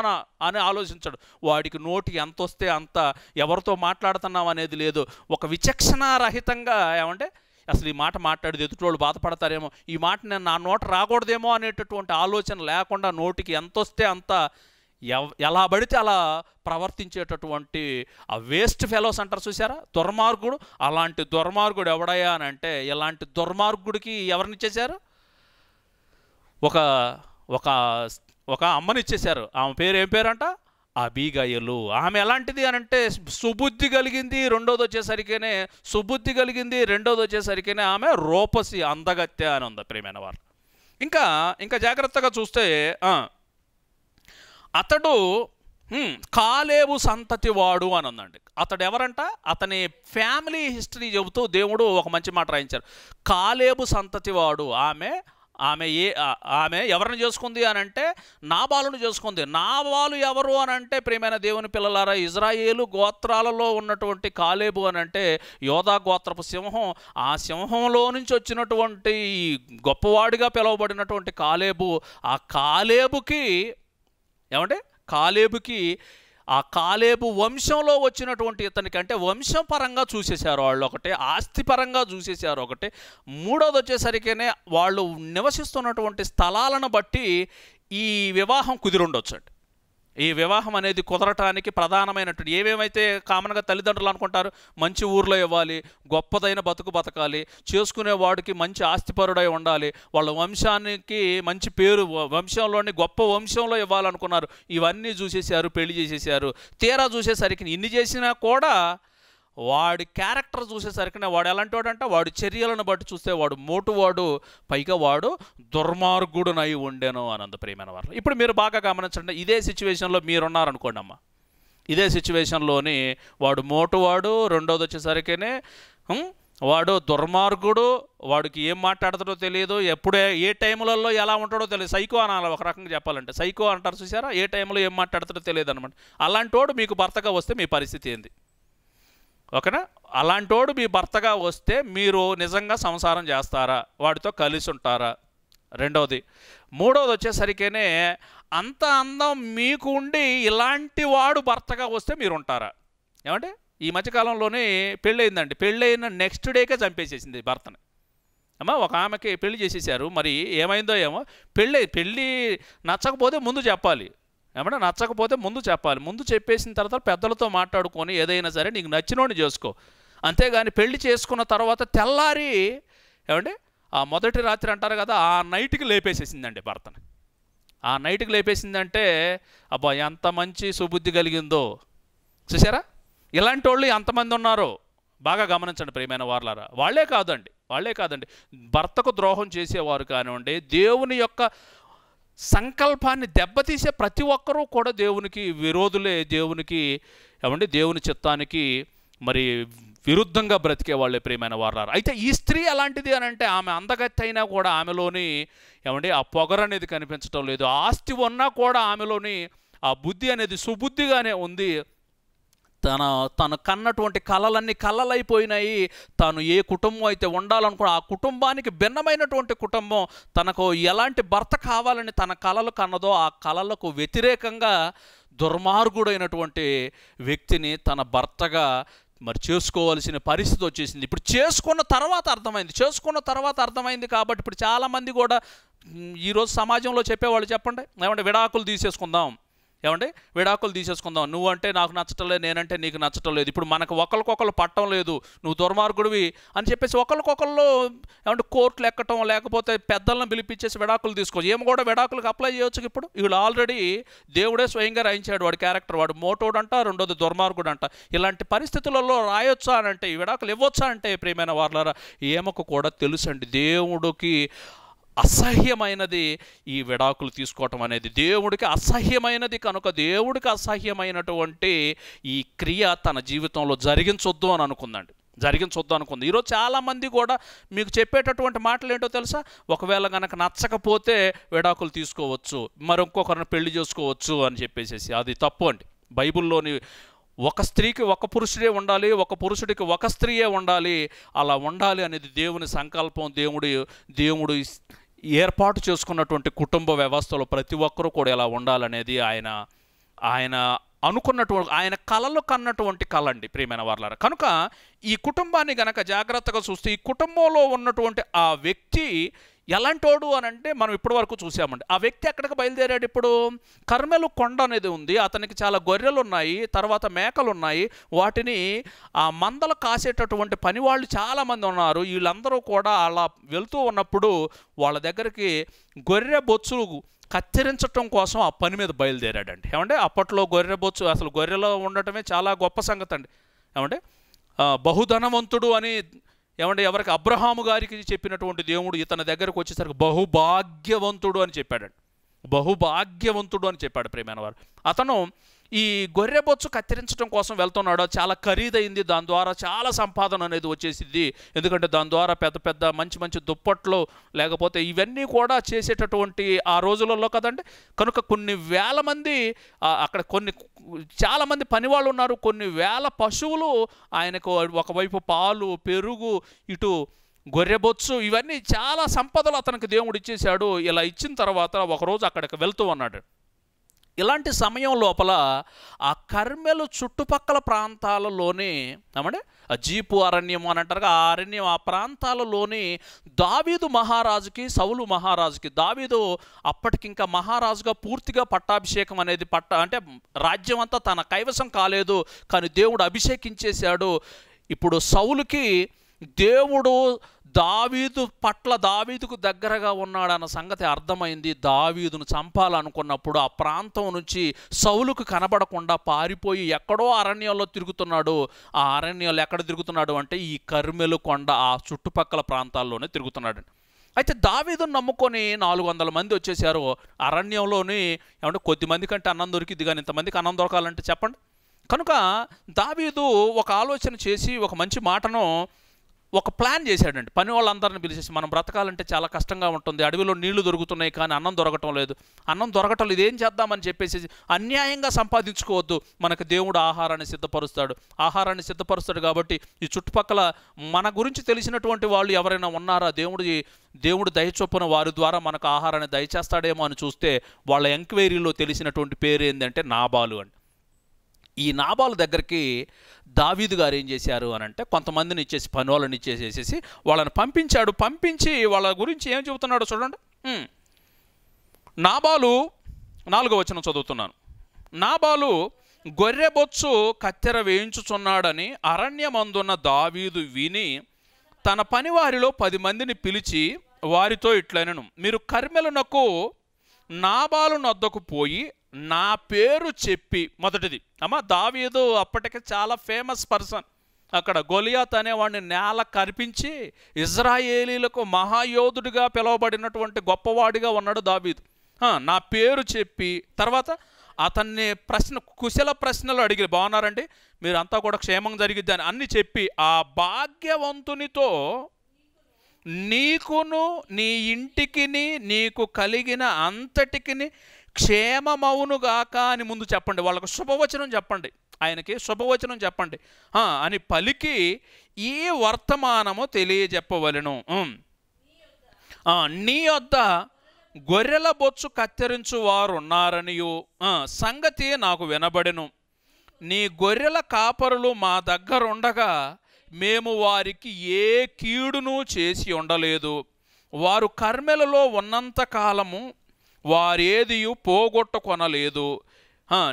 అని ఆలోచించడు వాడికి నోటి ఎంత వస్తే అంత ఎవరితో మాట్లాడుతున్నాం అనేది లేదు ఒక విచక్షణారహితంగా ఏమంటే అసలు ఈ మాట మాట్లాడేది ఎదుటోళ్ళు బాధపడతారేమో ఈ మాట నేను నా నోట రాకూడదేమో అనేటటువంటి ఆలోచన లేకుండా నోటికి ఎంత వస్తే అంత ఎలా పడితే అలా ప్రవర్తించేటటువంటి ఆ వేస్ట్ ఫెలోస్ అంటారు చూసారా దుర్మార్గుడు అలాంటి దుర్మార్గుడు ఎవడయ్యా అని అంటే ఇలాంటి దుర్మార్గుడికి ఎవరిని ఇచ్చేశారు ఒక ఒక ఒక అమ్మని ఇచ్చేశారు ఆమె పేరు ఏం పేరంట అబీగయలు ఆమె ఎలాంటిది అని అంటే సుబుద్ధి కలిగింది రెండోది వచ్చేసరికినే సుబుద్ధి కలిగింది రెండోది వచ్చేసరికినే ఆమె రూపసి అందగత్య అని ఉంది ప్రేమైన వారు ఇంకా ఇంకా జాగ్రత్తగా చూస్తే అతడు కాలేబు సంతతి వాడు అని ఉందండి అతడు ఎవరంట అతని ఫ్యామిలీ హిస్టరీ చెబుతూ దేవుడు ఒక మంచి మాట రాయించారు కాలేబు సంతతి వాడు ఆమె ఆమె ఏ ఆమె ఎవరిని చేసుకుంది అని అంటే నాబాలును చేసుకుంది నాబాలు ఎవరు అని అంటే ప్రియమైన దేవుని పిల్లలారా ఇజ్రాయేలు గోత్రాలలో ఉన్నటువంటి కాలేబు అని అంటే యోధా గోత్రపు సింహం ఆ సింహంలో నుంచి వచ్చినటువంటి గొప్పవాడిగా పిలువబడినటువంటి కాలేబు ఆ కాలేబుకి ఏమంటే కాలేబుకి ఆ కాలేబు వంశంలో వచ్చినటువంటి ఇతనికి అంటే పరంగా చూసేశారు వాళ్ళు ఒకటే ఆస్తిపరంగా చూసేశారు ఒకటే మూడోది వచ్చేసరికినే వాళ్ళు నివసిస్తున్నటువంటి స్థలాలను బట్టి ఈ వివాహం కుదిరుండొచ్చండి ఈ వివాహం అనేది కుదరటానికి ప్రధానమైనటువంటి ఏమేమైతే కామన్గా తల్లిదండ్రులు అనుకుంటారు మంచి ఊర్లో ఇవ్వాలి గొప్పదైన బతుకు బతకాలి చేసుకునే వాడికి మంచి ఆస్తిపరుడై ఉండాలి వాళ్ళ వంశానికి మంచి పేరు వంశంలోని గొప్ప వంశంలో ఇవ్వాలనుకున్నారు ఇవన్నీ చూసేశారు పెళ్లి చేసేసారు తీరా చూసేసరికి ఇన్ని చేసినా కూడా వాడి క్యారెక్టర్ చూసేసరికి వాడు వాడంటే వాడు చర్యలను బట్టి చూస్తే వాడు మోటువాడు పైగా వాడు దుర్మార్గుడునై ఉండేను అనంత ప్రియమైన వారు ఇప్పుడు మీరు బాగా గమనించండి ఇదే సిచ్యువేషన్లో మీరున్నారనుకోండి అమ్మా ఇదే సిచ్యువేషన్లోని వాడు మోటువాడు రెండోది వచ్చేసరికినే వాడు దుర్మార్గుడు వాడికి ఏం మాట్లాడతాడో తెలియదు ఎప్పుడే ఏ టైములలో ఎలా ఉంటాడో తెలియదు సైకో అనాలి ఒక రకంగా చెప్పాలంటే సైకో అంటారు చూసారా ఏ టైంలో ఏం మాట్లాడతాడో తెలియదు అనమాట అలాంటి వాడు మీకు భర్తగా వస్తే మీ పరిస్థితి ఏంది ఓకేనా అలాంటోడు మీ భర్తగా వస్తే మీరు నిజంగా సంసారం చేస్తారా వాడితో కలిసి ఉంటారా రెండవది మూడవది వచ్చేసరికేనే అంత అందం మీకు ఉండి ఇలాంటి వాడు భర్తగా వస్తే మీరు ఉంటారా ఏమంటే ఈ మధ్యకాలంలోనే పెళ్ళయిందండి పెళ్ళయిన నెక్స్ట్ డేకే చంపేసేసింది భర్తని అమ్మ ఒక ఆమెకి పెళ్లి చేసేసారు మరి ఏమైందో ఏమో పెళ్ళి పెళ్ళి నచ్చకపోతే ముందు చెప్పాలి ఏమన్నా నచ్చకపోతే ముందు చెప్పాలి ముందు చెప్పేసిన తర్వాత పెద్దలతో మాట్లాడుకొని ఏదైనా సరే నీకు నచ్చినోని చేసుకో అంతేగాని పెళ్లి చేసుకున్న తర్వాత తెల్లారి ఏమంటే ఆ మొదటి రాత్రి అంటారు కదా ఆ నైట్కి లేపేసేసిందండి భర్తని ఆ నైట్కి లేపేసిందంటే అబ్బా ఎంత మంచి సుబుద్ధి కలిగిందో చూసారా ఇలాంటి వాళ్ళు ఎంతమంది ఉన్నారో బాగా గమనించండి ప్రియమైన వార్లారా వాళ్ళే కాదండి వాళ్ళే కాదండి భర్తకు ద్రోహం చేసేవారు కానివ్వండి దేవుని యొక్క సంకల్పాన్ని దెబ్బతీసే ప్రతి ఒక్కరూ కూడా దేవునికి విరోధులే దేవునికి ఏమండి దేవుని చిత్తానికి మరి విరుద్ధంగా బ్రతికే వాళ్ళే ప్రియమైన వారు అయితే ఈ స్త్రీ అలాంటిది అని అంటే ఆమె అందగత్తి అయినా కూడా ఆమెలోని ఏమండి ఆ పొగర అనేది కనిపించడం లేదు ఆస్తి ఉన్నా కూడా ఆమెలోని ఆ బుద్ధి అనేది సుబుద్ధిగానే ఉంది తన తను కన్నటువంటి కళలన్నీ కళలైపోయినాయి తాను ఏ కుటుంబం అయితే ఉండాలనుకో ఆ కుటుంబానికి భిన్నమైనటువంటి కుటుంబం తనకు ఎలాంటి భర్త కావాలని తన కళలు కన్నదో ఆ కళలకు వ్యతిరేకంగా దుర్మార్గుడైనటువంటి వ్యక్తిని తన భర్తగా మరి చేసుకోవాల్సిన పరిస్థితి వచ్చేసింది ఇప్పుడు చేసుకున్న తర్వాత అర్థమైంది చేసుకున్న తర్వాత అర్థమైంది కాబట్టి ఇప్పుడు చాలామంది కూడా ఈరోజు సమాజంలో చెప్పేవాళ్ళు చెప్పండి ఏమంటే విడాకులు తీసేసుకుందాం ఏమంటే విడాకులు తీసేసుకుందాం నువ్వు అంటే నాకు నచ్చటం లేదు నేనంటే నీకు నచ్చటం లేదు ఇప్పుడు మనకు ఒకరికొకరు పట్టం లేదు నువ్వు దుర్మార్గుడివి అని చెప్పేసి ఒకరికొకళ్ళు ఏమంటే కోర్టులు ఎక్కటం లేకపోతే పెద్దలను పిలిపించేసి విడాకులు తీసుకోవచ్చు ఏమి కూడా విడాకులకు అప్లై చేయొచ్చు ఇప్పుడు వీళ్ళు ఆల్రెడీ దేవుడే స్వయంగా రాయించాడు వాడి క్యారెక్టర్ వాడు మోటోడు అంట రెండోది దుర్మార్గుడు అంట ఇలాంటి పరిస్థితులలో రాయొచ్చా అంటే ఈ విడాకులు ఇవ్వచ్చా అంటే ప్రియమైన వార్లరా ఏమకు కూడా తెలుసండి దేవుడికి అసహ్యమైనది ఈ విడాకులు తీసుకోవటం అనేది దేవుడికి అసహ్యమైనది కనుక దేవుడికి అసహ్యమైనటువంటి ఈ క్రియ తన జీవితంలో జరిగించొద్దు అని అనుకుందండి జరిగించొద్దు అనుకుంది ఈరోజు చాలామంది కూడా మీకు చెప్పేటటువంటి మాటలు ఏంటో తెలుసా ఒకవేళ కనుక నచ్చకపోతే విడాకులు తీసుకోవచ్చు ఇంకొకరిని పెళ్లి చేసుకోవచ్చు అని చెప్పేసేసి అది తప్పు అండి బైబిల్లోని ఒక స్త్రీకి ఒక పురుషుడే ఉండాలి ఒక పురుషుడికి ఒక స్త్రీయే ఉండాలి అలా ఉండాలి అనేది దేవుని సంకల్పం దేవుడి దేవుడు ఏర్పాటు చేసుకున్నటువంటి కుటుంబ వ్యవస్థలో ప్రతి ఒక్కరూ కూడా ఇలా ఉండాలనేది ఆయన ఆయన అనుకున్నటువంటి ఆయన కళలు కన్నటువంటి కళ అండి ప్రియమైన వర్లారా కనుక ఈ కుటుంబాన్ని గనక జాగ్రత్తగా చూస్తే ఈ కుటుంబంలో ఉన్నటువంటి ఆ వ్యక్తి ఎలాంటోడు అని అంటే మనం ఇప్పటివరకు చూసామండి ఆ వ్యక్తి ఎక్కడికి బయలుదేరాడు ఇప్పుడు కర్మెలు కొండ అనేది ఉంది అతనికి చాలా గొర్రెలు ఉన్నాయి తర్వాత మేకలు ఉన్నాయి వాటిని ఆ మందలు కాసేటటువంటి పని వాళ్ళు చాలామంది ఉన్నారు వీళ్ళందరూ కూడా అలా వెళ్తూ ఉన్నప్పుడు వాళ్ళ దగ్గరికి గొర్రె బొచ్చు కత్తిరించటం కోసం ఆ పని మీద బయలుదేరాడండి ఏమంటే అప్పట్లో గొర్రె బొచ్చు అసలు గొర్రెలో ఉండటమే చాలా గొప్ప సంగతి అండి ఏమంటే బహుధనవంతుడు అని ఏమంటే ఎవరికి అబ్రహాము గారికి చెప్పినటువంటి దేవుడు ఇతని దగ్గరకు వచ్చేసరికి బహుభాగ్యవంతుడు అని చెప్పాడు బహుభాగ్యవంతుడు అని చెప్పాడు ప్రేమైన వారు అతను ఈ గొర్రె బొచ్చు కత్తిరించడం కోసం వెళ్తున్నాడో చాలా ఖరీదైంది దాని ద్వారా చాలా సంపాదన అనేది వచ్చేసింది ఎందుకంటే దాని ద్వారా పెద్ద పెద్ద మంచి మంచి దుప్పట్లు లేకపోతే ఇవన్నీ కూడా చేసేటటువంటి ఆ రోజులలో కదండి కనుక కొన్ని వేల మంది అక్కడ కొన్ని చాలామంది పనివాళ్ళు ఉన్నారు కొన్ని వేల పశువులు ఆయనకు ఒకవైపు పాలు పెరుగు ఇటు గొర్రెబొచ్చు ఇవన్నీ చాలా సంపదలు అతనికి దేవుడు ఇచ్చేశాడు ఇలా ఇచ్చిన తర్వాత ఒకరోజు అక్కడికి వెళ్తూ ఉన్నాడు ఇలాంటి సమయం లోపల ఆ కర్మెలు చుట్టుపక్కల ప్రాంతాలలోనే ఏమంటే ఆ జీపు అరణ్యం అని అంటారు ఆ అరణ్యం ఆ ప్రాంతాలలోని దావీదు మహారాజుకి సవులు మహారాజుకి దావీదు అప్పటికింకా మహారాజుగా పూర్తిగా పట్టాభిషేకం అనేది పట్ట అంటే రాజ్యం అంతా తన కైవసం కాలేదు కానీ దేవుడు అభిషేకించేశాడు ఇప్పుడు సౌలుకి దేవుడు దావీదు పట్ల దావీదుకు దగ్గరగా ఉన్నాడన్న సంగతి అర్థమైంది దావీదును చంపాలనుకున్నప్పుడు ఆ ప్రాంతం నుంచి సౌలుకు కనబడకుండా పారిపోయి ఎక్కడో అరణ్యంలో తిరుగుతున్నాడు ఆ అరణ్యంలో ఎక్కడ తిరుగుతున్నాడు అంటే ఈ కర్మెలు కొండ ఆ చుట్టుపక్కల ప్రాంతాల్లోనే తిరుగుతున్నాడు అయితే దావీదును నమ్ముకొని నాలుగు వందల మంది వచ్చేసారు అరణ్యంలోని ఏమంటే మంది కంటే అన్నం దొరికింది కానీ ఇంతమందికి అన్నం దొరకాలంటే చెప్పండి కనుక దావీదు ఒక ఆలోచన చేసి ఒక మంచి మాటను ఒక ప్లాన్ చేశాడండి పని వాళ్ళందరిని పిలిచేసి మనం బ్రతకాలంటే చాలా కష్టంగా ఉంటుంది అడవిలో నీళ్లు దొరుకుతున్నాయి కానీ అన్నం దొరకటం లేదు అన్నం దొరకటం లేదు ఏం చేద్దామని చెప్పేసి అన్యాయంగా సంపాదించుకోవద్దు మనకు దేవుడు ఆహారాన్ని సిద్ధపరుస్తాడు ఆహారాన్ని సిద్ధపరుస్తాడు కాబట్టి ఈ చుట్టుపక్కల మన గురించి తెలిసినటువంటి వాళ్ళు ఎవరైనా ఉన్నారా దేవుడి దేవుడు దయచొప్పున వారి ద్వారా మనకు ఆహారాన్ని దయచేస్తాడేమో అని చూస్తే వాళ్ళ ఎంక్వైరీలో తెలిసినటువంటి పేరు ఏంటంటే నాబాలు అండి ఈ నాబాలు దగ్గరికి దావీదు గారు ఏం చేశారు అని అంటే కొంతమందిని ఇచ్చేసి పని వాళ్ళని ఇచ్చేసేసేసి వాళ్ళని పంపించాడు పంపించి వాళ్ళ గురించి ఏం చెబుతున్నాడు చూడండి నాబాలు నాలుగో వచనం చదువుతున్నాను నాబాలు గొర్రెబొచ్చు కత్తెర వేయించుచున్నాడని అరణ్యమందున్న దావీదు విని తన పనివారిలో పది మందిని పిలిచి వారితో ఇట్లనను మీరు కర్మెలనకు నాబాలు నొద్దకు పోయి నా పేరు చెప్పి మొదటిది అమ్మ దావీదు అప్పటికే చాలా ఫేమస్ పర్సన్ అక్కడ గొలియాత్ అనేవాడిని నేల కనిపించి ఇజ్రాయేలీలకు మహాయోధుడిగా పిలువబడినటువంటి గొప్పవాడిగా ఉన్నాడు దావీదు నా పేరు చెప్పి తర్వాత అతన్ని ప్రశ్న కుశల ప్రశ్నలు అడిగి బాగున్నారండి మీరంతా కూడా క్షేమం జరిగిద్దని అన్ని చెప్పి ఆ భాగ్యవంతునితో నీకును నీ ఇంటికి నీకు కలిగిన అంతటికి క్షేమమవునుగాక అని ముందు చెప్పండి వాళ్ళకు శుభవచనం చెప్పండి ఆయనకి శుభవచనం చెప్పండి అని పలికి ఈ వర్తమానము తెలియజెప్పవలను నీ వద్ద గొర్రెల బొచ్చు కత్తిరించు వారు ఉన్నారనియు సంగతి నాకు వినబడెను నీ గొర్రెల కాపరులు మా దగ్గర ఉండగా మేము వారికి ఏ కీడును చేసి ఉండలేదు వారు కర్మెలలో ఉన్నంతకాలము వారేదియు పోగొట్టుకొనలేదు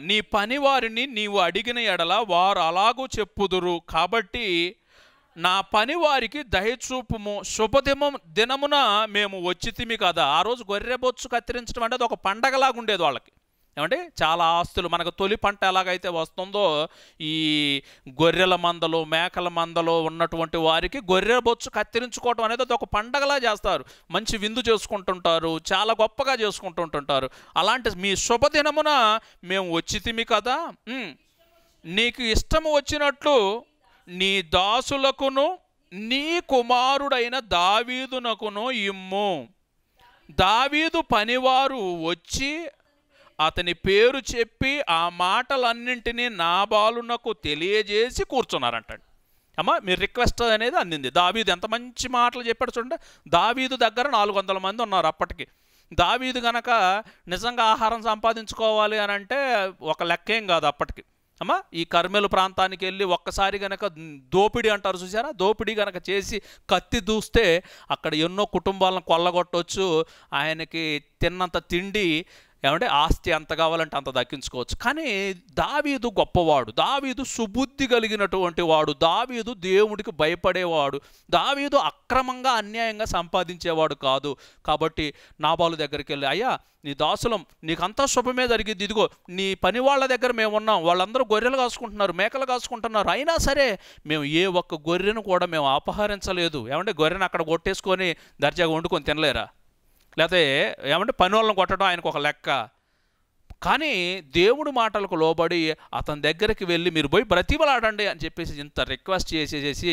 నీ పని వారిని నీవు అడిగిన ఎడల వారు అలాగూ చెప్పుదురు కాబట్టి నా పని వారికి దయచూపుము శుభదిమం దినమున మేము వచ్చితిమి కదా ఆ రోజు గొర్రె బొచ్చు కత్తిరించడం అంటే అది ఒక పండగలాగా ఉండేది వాళ్ళకి ఏమంటే చాలా ఆస్తులు మనకు తొలి పంట ఎలాగైతే వస్తుందో ఈ గొర్రెల మందలు మేకల మందలు ఉన్నటువంటి వారికి గొర్రె బొచ్చు కత్తిరించుకోవటం అనేది ఒక పండగలా చేస్తారు మంచి విందు చేసుకుంటుంటారు చాలా గొప్పగా చేసుకుంటుంటుంటారు అలాంటి మీ శుభదినమున మేము వచ్చితిమి కదా నీకు ఇష్టం వచ్చినట్లు నీ దాసులకును నీ కుమారుడైన దావీదునకును ఇమ్ము దావీదు పనివారు వచ్చి అతని పేరు చెప్పి ఆ మాటలన్నింటినీ నాబాలునకు తెలియజేసి కూర్చున్నారంటండి అమ్మ మీ రిక్వెస్ట్ అనేది అందింది దావీదు ఎంత మంచి మాటలు చెప్పాడు చూడండి దావీదు దగ్గర నాలుగు వందల మంది ఉన్నారు అప్పటికి దావీదు గనక నిజంగా ఆహారం సంపాదించుకోవాలి అని అంటే ఒక లెక్కేం కాదు అప్పటికి అమ్మ ఈ కర్మెలు ప్రాంతానికి వెళ్ళి ఒక్కసారి గనక దోపిడీ అంటారు చూసారా దోపిడీ గనక చేసి కత్తి దూస్తే అక్కడ ఎన్నో కుటుంబాలను కొల్లగొట్టవచ్చు ఆయనకి తిన్నంత తిండి ఏమంటే ఆస్తి ఎంత కావాలంటే అంత దక్కించుకోవచ్చు కానీ దావీదు గొప్పవాడు దావీదు సుబుద్ధి కలిగినటువంటి వాడు దావీదు దేవుడికి భయపడేవాడు దావీదు అక్రమంగా అన్యాయంగా సంపాదించేవాడు కాదు కాబట్టి నాబాలు దగ్గరికి వెళ్ళి అయ్యా నీ దాసులం నీకంతా శుభమే జరిగింది ఇదిగో నీ పని వాళ్ళ దగ్గర మేము ఉన్నాం వాళ్ళందరూ గొర్రెలు కాసుకుంటున్నారు మేకలు కాసుకుంటున్నారు అయినా సరే మేము ఏ ఒక్క గొర్రెను కూడా మేము అపహరించలేదు ఏమంటే గొర్రెను అక్కడ కొట్టేసుకొని దర్జాగా వండుకొని తినలేరా లేకపోతే ఏమంటే పని వాళ్ళని కొట్టడం ఆయనకు ఒక లెక్క కానీ దేవుడు మాటలకు లోబడి అతని దగ్గరికి వెళ్ళి మీరు పోయి బ్రతిమలాడండి అని చెప్పేసి ఇంత రిక్వెస్ట్ చేసేసేసి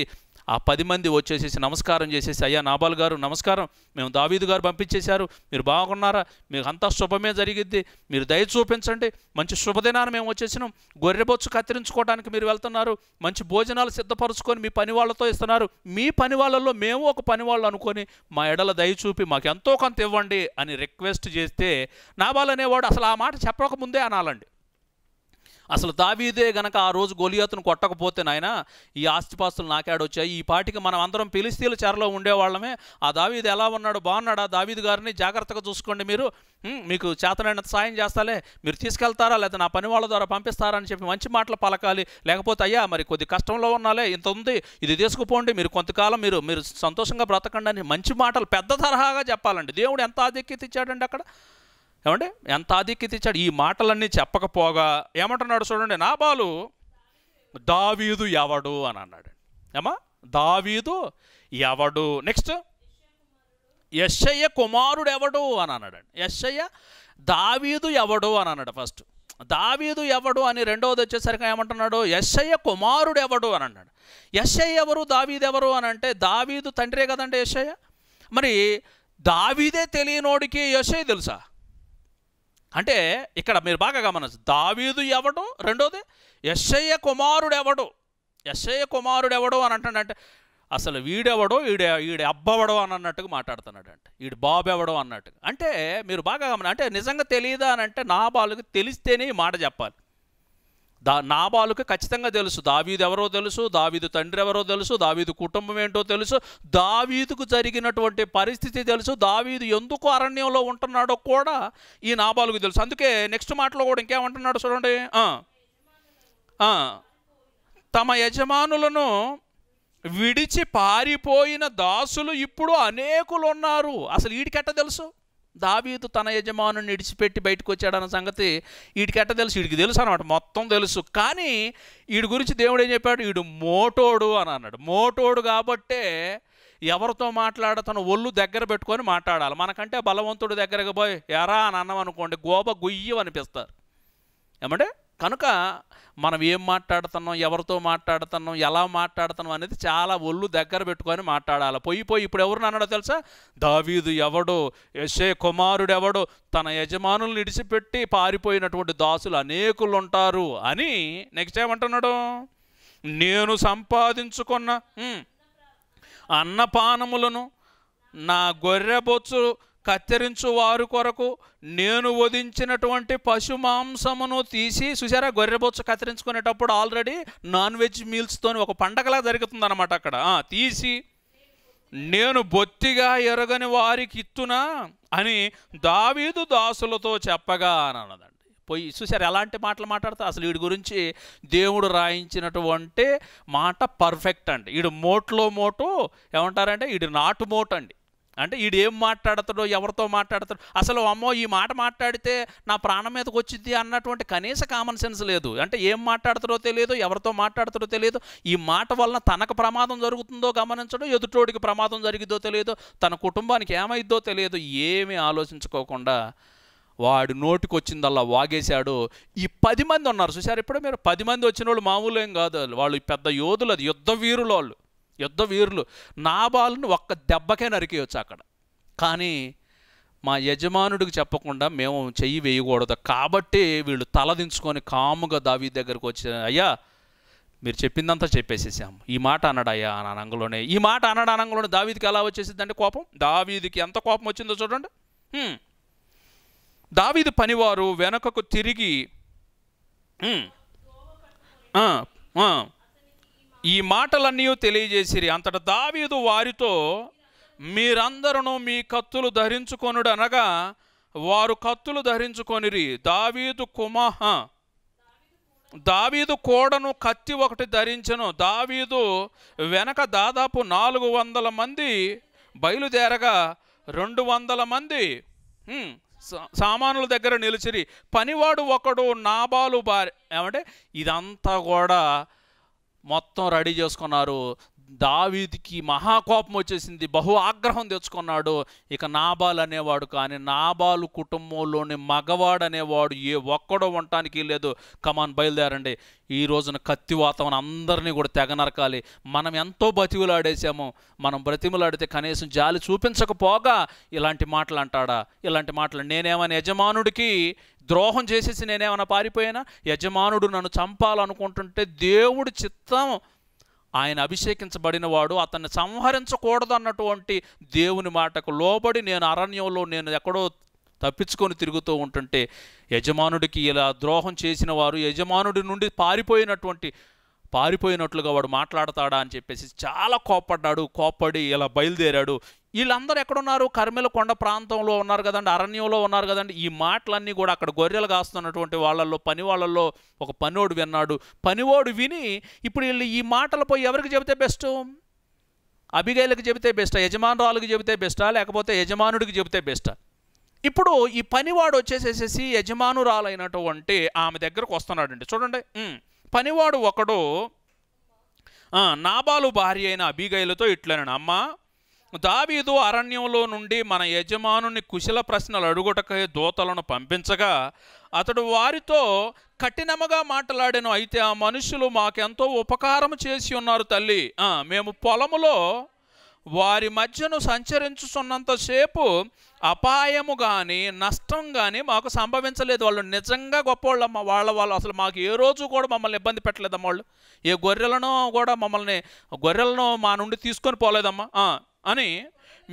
ఆ పది మంది వచ్చేసేసి నమస్కారం చేసేసి అయ్యా నాబాల్ గారు నమస్కారం మేము దావీదు గారు పంపించేశారు మీరు బాగున్నారా మీకు అంతా శుభమే జరిగిద్ది మీరు దయ చూపించండి మంచి శుభదినాన్ని మేము వచ్చేసినాం గొర్రెబొచ్చు కత్తిరించుకోవడానికి మీరు వెళ్తున్నారు మంచి భోజనాలు సిద్ధపరచుకొని మీ పని వాళ్ళతో ఇస్తున్నారు మీ పని వాళ్ళల్లో మేము ఒక పని వాళ్ళు అనుకొని మా ఎడల దయ చూపి మాకు ఎంతో కొంత ఇవ్వండి అని రిక్వెస్ట్ చేస్తే నాబాల్ అనేవాడు అసలు ఆ మాట చెప్పకముందే అనాలండి అసలు దావీదే గనక ఆ రోజు గొలియాతును కొట్టకపోతే నాయన ఈ ఆస్తిపాస్తులు నాకాడొచ్చాయి ఈ పాటికి మనం అందరం పిలిస్తీల చెరలో ఉండేవాళ్ళమే ఆ దావీది ఎలా ఉన్నాడు బాగున్నాడా దావీది గారిని జాగ్రత్తగా చూసుకోండి మీరు మీకు చేతనైనంత సాయం చేస్తాలే మీరు తీసుకెళ్తారా లేదా నా పని వాళ్ళ ద్వారా పంపిస్తారా అని చెప్పి మంచి మాటలు పలకాలి లేకపోతే అయ్యా మరి కొద్ది కష్టంలో ఉన్నాలే ఇంత ఉంది ఇది తీసుకుపోండి మీరు కొంతకాలం మీరు మీరు సంతోషంగా బ్రతకండి అని మంచి మాటలు పెద్ద తరహాగా చెప్పాలండి దేవుడు ఎంత ఆధిక్యత ఇచ్చాడండి అక్కడ ఏమంటే ఎంత ఆధిక్యత ఇచ్చాడు ఈ మాటలన్నీ చెప్పకపోగా ఏమంటున్నాడు చూడండి నా బాలు దావీదు ఎవడు అని అన్నాడు ఏమా దావీదు ఎవడు నెక్స్ట్ యశయ్య కుమారుడు ఎవడు అని అన్నాడండి యశయ్య దావీదు ఎవడు అని అన్నాడు ఫస్ట్ దావీదు ఎవడు అని రెండవది వచ్చేసరికి ఏమంటున్నాడు యశయ్య కుమారుడు ఎవడు అని అన్నాడు యశయ్య ఎవరు దావీదు ఎవరు అని అంటే దావీదు తండ్రే కదండి యశయ్య మరి దావీదే తెలియనోడికి యశయ్య తెలుసా అంటే ఇక్కడ మీరు బాగా గమనించు దావీదు ఎవడు రెండోది యశయ్య కుమారుడు ఎవడు యశయ్య కుమారుడు ఎవడు అని అంటాడంటే అసలు వీడెవడో వీడ వీడి అబ్బవడో అని అన్నట్టుగా మాట్లాడుతున్నాడు అంటే బాబు బాబెవడో అన్నట్టుగా అంటే మీరు బాగా గమని అంటే నిజంగా తెలియదా అని అంటే నా బాలుకి తెలిస్తేనే ఈ మాట చెప్పాలి దా నాబాలుకి ఖచ్చితంగా తెలుసు దావీదు ఎవరో తెలుసు దావీదు తండ్రి ఎవరో తెలుసు దావీదు కుటుంబం ఏంటో తెలుసు దావీదుకు జరిగినటువంటి పరిస్థితి తెలుసు దావీదు ఎందుకు అరణ్యంలో ఉంటున్నాడో కూడా ఈ నాబాలుకు తెలుసు అందుకే నెక్స్ట్ మాటలో కూడా ఇంకేమంటున్నాడు చూడండి తమ యజమానులను విడిచి పారిపోయిన దాసులు ఇప్పుడు అనేకులు ఉన్నారు అసలు వీడికెట్ట తెలుసు దావీదు తన యజమానుని ఇడిచిపెట్టి బయటకు వచ్చాడన్న సంగతి వీడికెట్ట తెలుసు వీడికి తెలుసు అనమాట మొత్తం తెలుసు కానీ వీడి గురించి దేవుడు ఏం చెప్పాడు వీడు మోటోడు అని అన్నాడు మోటోడు కాబట్టే ఎవరితో మాట్లాడ తన ఒళ్ళు దగ్గర పెట్టుకొని మాట్లాడాలి మనకంటే బలవంతుడు దగ్గరకు పోయి ఎరా అని అన్నాం అనుకోండి గోబ గుయ్యం అనిపిస్తారు ఏమంటే కనుక మనం ఏం మాట్లాడుతున్నాం ఎవరితో మాట్లాడుతున్నాం ఎలా మాట్లాడుతున్నాం అనేది చాలా ఒళ్ళు దగ్గర పెట్టుకొని మాట్లాడాలి పోయి పోయి ఇప్పుడు ఎవరు అన్నాడో తెలుసా దావీదు ఎవడో యశే కుమారుడు ఎవడు తన యజమానులు విడిచిపెట్టి పారిపోయినటువంటి దాసులు అనేకులు ఉంటారు అని నెక్స్ట్ ఏమంటున్నాడు నేను సంపాదించుకున్న అన్నపానములను నా గొర్రెబొచ్చు కత్తిరించువారు కొరకు నేను వధించినటువంటి పశు మాంసమును తీసి చూసారా గొర్రెబొచ్చు కత్తిరించుకునేటప్పుడు ఆల్రెడీ నాన్ వెజ్ మీల్స్తో ఒక పండగలా జరుగుతుంది అనమాట అక్కడ తీసి నేను బొత్తిగా ఎరగని వారికి ఇత్తునా అని దావీదు దాసులతో చెప్పగా అని అన్నదండి పోయి చూసారు ఎలాంటి మాటలు మాట్లాడతా అసలు వీడి గురించి దేవుడు రాయించినటువంటి మాట పర్ఫెక్ట్ అండి వీడు మోట్లో మోటు ఏమంటారంటే వీడు నాటు మోట్ అండి అంటే వీడు ఏం మాట్లాడతాడో ఎవరితో మాట్లాడతాడు అసలు అమ్మో ఈ మాట మాట్లాడితే నా ప్రాణం మీదకి వచ్చింది అన్నటువంటి కనీస కామన్ సెన్స్ లేదు అంటే ఏం మాట్లాడతాడో తెలియదు ఎవరితో మాట్లాడతాడో తెలియదు ఈ మాట వలన తనకు ప్రమాదం జరుగుతుందో గమనించడం ఎదుటోడికి ప్రమాదం జరిగిద్దో తెలియదు తన కుటుంబానికి ఏమైద్దో తెలియదు ఏమీ ఆలోచించుకోకుండా వాడు నోటికి వచ్చిందల్లా వాగేశాడు ఈ పది మంది ఉన్నారు చూసారు ఇప్పుడు మీరు పది మంది వచ్చిన వాళ్ళు మామూలు ఏం కాదు వాళ్ళు పెద్ద యోధులు అది యుద్ధ వీరులు వాళ్ళు యుద్ధ వీరులు నాబాలును ఒక్క దెబ్బకే నరికేయొచ్చు అక్కడ కానీ మా యజమానుడికి చెప్పకుండా మేము చెయ్యి వేయకూడదు కాబట్టి వీళ్ళు తలదించుకొని కాముగా దావి దగ్గరకు వచ్చి అయ్యా మీరు చెప్పిందంతా చెప్పేసేసాం ఈ మాట అన్నాడయ్యా అనంగలోనే ఈ మాట అన్నాడు అనంగలోనే దావీదికి ఎలా వచ్చేసిందంటే కోపం దావీదికి ఎంత కోపం వచ్చిందో చూడండి దావీది పనివారు వెనకకు తిరిగి ఈ మాటలన్నీ తెలియజేసిరి అంతట దావీదు వారితో మీరందరూ మీ కత్తులు ధరించుకొనుడు అనగా వారు కత్తులు ధరించుకొనిరి దావీదు కుమహ దావీదు కోడను కత్తి ఒకటి ధరించను దావీదు వెనక దాదాపు నాలుగు వందల మంది బయలుదేరగా రెండు వందల మంది సామానుల దగ్గర నిలిచిరి పనివాడు ఒకడు నాబాలు భార్య ఏమంటే ఇదంతా కూడా మొత్తం రెడీ చేసుకున్నారు దావీదికి మహాకోపం వచ్చేసింది బహు ఆగ్రహం తెచ్చుకున్నాడు ఇక నాబాల్ అనేవాడు కానీ నాబాలు కుటుంబంలోని మగవాడు అనేవాడు ఏ ఒక్కడో ఉండటానికి లేదు కమాన్ బయలుదేరండి ఈ రోజున కత్తి వాతావరణం అందరినీ కూడా తెగ నరకాలి మనం ఎంతో బతిములాడేసాము మనం బ్రతిములాడితే కనీసం జాలి చూపించకపోగా ఇలాంటి మాటలు అంటాడా ఇలాంటి మాటలు నేనేమని యజమానుడికి ద్రోహం చేసేసి నేనేమైనా పారిపోయానా యజమానుడు నన్ను చంపాలనుకుంటుంటే దేవుడి చిత్తం ఆయన అభిషేకించబడిన వాడు అతన్ని సంహరించకూడదు అన్నటువంటి దేవుని మాటకు లోబడి నేను అరణ్యంలో నేను ఎక్కడో తప్పించుకొని తిరుగుతూ ఉంటుంటే యజమానుడికి ఇలా ద్రోహం చేసిన వారు యజమానుడి నుండి పారిపోయినటువంటి పారిపోయినట్లుగా వాడు మాట్లాడతాడా అని చెప్పేసి చాలా కోప్పడ్డాడు కోప్పడి ఇలా బయలుదేరాడు వీళ్ళందరూ ఎక్కడున్నారు కర్మెల కొండ ప్రాంతంలో ఉన్నారు కదండి అరణ్యంలో ఉన్నారు కదండి ఈ మాటలన్నీ కూడా అక్కడ గొర్రెలు కాస్తున్నటువంటి వాళ్ళల్లో పని వాళ్ళల్లో ఒక పనివాడు విన్నాడు పనివాడు విని ఇప్పుడు వీళ్ళు ఈ మాటలపై ఎవరికి చెబితే బెస్ట్ అభిగైలకు చెబితే బెస్టా యజమానురాలకు చెబితే బెస్టా లేకపోతే యజమానుడికి చెబితే బెస్టా ఇప్పుడు ఈ పనివాడు వచ్చేసేసేసి యజమానురాలైనటువంటి ఆమె దగ్గరకు వస్తున్నాడండి చూడండి పనివాడు ఒకడు నాబాలు భార్య అయిన అబిగైలతో ఇట్లనను అమ్మా దావీదు అరణ్యంలో నుండి మన యజమానుని కుశల ప్రశ్నలు అడుగుటకై దూతలను పంపించగా అతడు వారితో కఠినముగా మాట్లాడాను అయితే ఆ మనుషులు మాకెంతో ఉపకారం చేసి ఉన్నారు తల్లి మేము పొలములో వారి మధ్యను సంచరించుతున్నంతసేపు అపాయము కానీ నష్టం కానీ మాకు సంభవించలేదు వాళ్ళు నిజంగా గొప్పవాళ్ళమ్మ వాళ్ళ వాళ్ళు అసలు మాకు ఏ రోజు కూడా మమ్మల్ని ఇబ్బంది పెట్టలేదమ్మ వాళ్ళు ఏ గొర్రెలను కూడా మమ్మల్ని గొర్రెలను మా నుండి తీసుకొని పోలేదమ్మా అని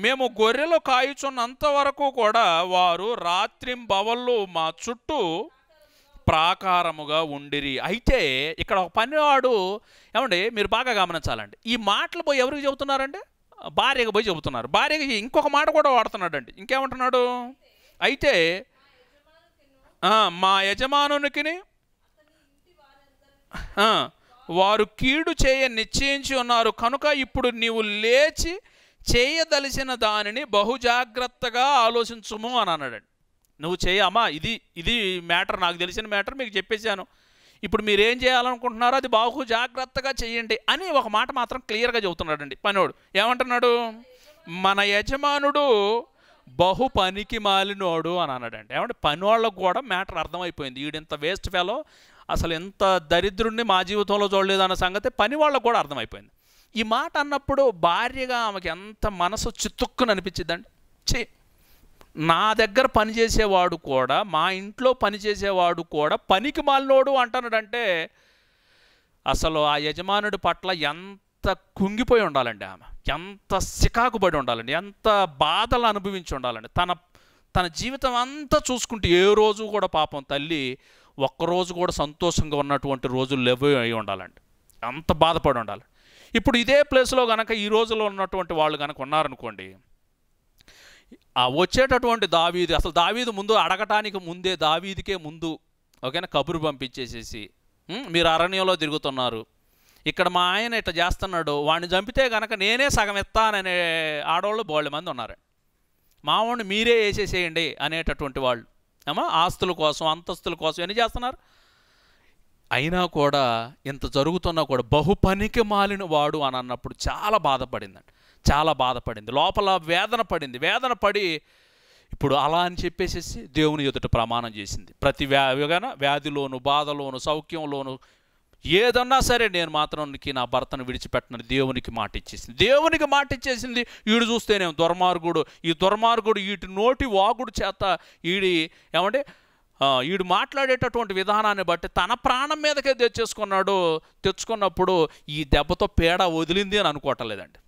మేము గొర్రెలు కాయుచున్నంత వరకు కూడా వారు రాత్రింబవళ్ళు మా చుట్టూ ప్రాకారముగా ఉండిరి అయితే ఇక్కడ ఒక పనివాడు ఏమండి మీరు బాగా గమనించాలండి ఈ మాటలు పోయి ఎవరికి చెబుతున్నారండి భార్యకు పోయి చెబుతున్నారు భార్యకి ఇంకొక మాట కూడా వాడుతున్నాడండి ఇంకేమంటున్నాడు అయితే మా యజమానునికి వారు కీడు చేయ నిశ్చయించి ఉన్నారు కనుక ఇప్పుడు నీవు లేచి చేయదలిసిన దానిని బహుజాగ్రత్తగా ఆలోచించుము అని అన్నాడండి నువ్వు చేయమ్మా ఇది ఇది మ్యాటర్ నాకు తెలిసిన మ్యాటర్ మీకు చెప్పేశాను ఇప్పుడు మీరు ఏం చేయాలనుకుంటున్నారో అది బాహు జాగ్రత్తగా చేయండి అని ఒక మాట మాత్రం క్లియర్గా చెబుతున్నాడండి పనివాడు ఏమంటున్నాడు మన యజమానుడు బహు పనికి మాలినోడు అని అన్నాడండి ఏమంటే పని వాళ్ళకు కూడా మ్యాటర్ అర్థమైపోయింది వీడింత వేస్ట్ ఫెలో అసలు ఎంత దరిద్రుణ్ణి మా జీవితంలో చూడలేదు అన్న సంగతి పని వాళ్ళకు కూడా అర్థమైపోయింది ఈ మాట అన్నప్పుడు భార్యగా ఆమెకి ఎంత మనసు చిత్తుక్కుని అనిపించిందండి చే నా దగ్గర పనిచేసేవాడు కూడా మా ఇంట్లో పనిచేసేవాడు కూడా పనికి మాలినోడు అంటున్నాడంటే అసలు ఆ యజమానుడి పట్ల ఎంత కుంగిపోయి ఉండాలండి ఆమె ఎంత సికాకుబడి ఉండాలండి ఎంత బాధలు అనుభవించి ఉండాలండి తన తన జీవితం అంతా చూసుకుంటే ఏ రోజు కూడా పాపం తల్లి ఒక్కరోజు కూడా సంతోషంగా ఉన్నటువంటి రోజులు లేవో అయి ఉండాలండి అంత బాధపడి ఉండాలి ఇప్పుడు ఇదే ప్లేస్లో కనుక ఈ రోజులో ఉన్నటువంటి వాళ్ళు కనుక ఉన్నారనుకోండి ఆ వచ్చేటటువంటి దావీది అసలు దావీది ముందు అడగటానికి ముందే దావీదికే ముందు ఓకేనా కబురు పంపించేసేసి మీరు అరణ్యంలో తిరుగుతున్నారు ఇక్కడ మా ఆయన ఇట్లా చేస్తున్నాడు వాడిని చంపితే కనుక నేనే సగం ఇస్తాననే ఆడవాళ్ళు బోళ్ళ మంది ఉన్నారు మావాడిని మీరే వేసేసేయండి అనేటటువంటి వాళ్ళు ఏమో ఆస్తుల కోసం అంతస్తుల కోసం ఎన్ని చేస్తున్నారు అయినా కూడా ఇంత జరుగుతున్నా కూడా బహుపనికి మాలిన వాడు అని అన్నప్పుడు చాలా బాధపడిందండి చాలా బాధపడింది లోపల వేదన పడింది వేదన పడి ఇప్పుడు అలా అని చెప్పేసేసి దేవుని ఎదుట ప్రమాణం చేసింది ప్రతి వ్యాగన వ్యాధిలోను బాధలోను సౌఖ్యంలోను ఏదన్నా సరే నేను మాత్రానికి నా భర్తను విడిచిపెట్టనని దేవునికి మాట ఇచ్చేసింది దేవునికి మాట ఇచ్చేసింది వీడు చూస్తేనే దుర్మార్గుడు ఈ దుర్మార్గుడు వీటి నోటి వాగుడు చేత వీడి ఏమంటే వీడు మాట్లాడేటటువంటి విధానాన్ని బట్టి తన ప్రాణం మీదకే తెచ్చేసుకున్నాడు తెచ్చుకున్నప్పుడు ఈ దెబ్బతో పేడ వదిలింది అని అనుకోవటం లేదండి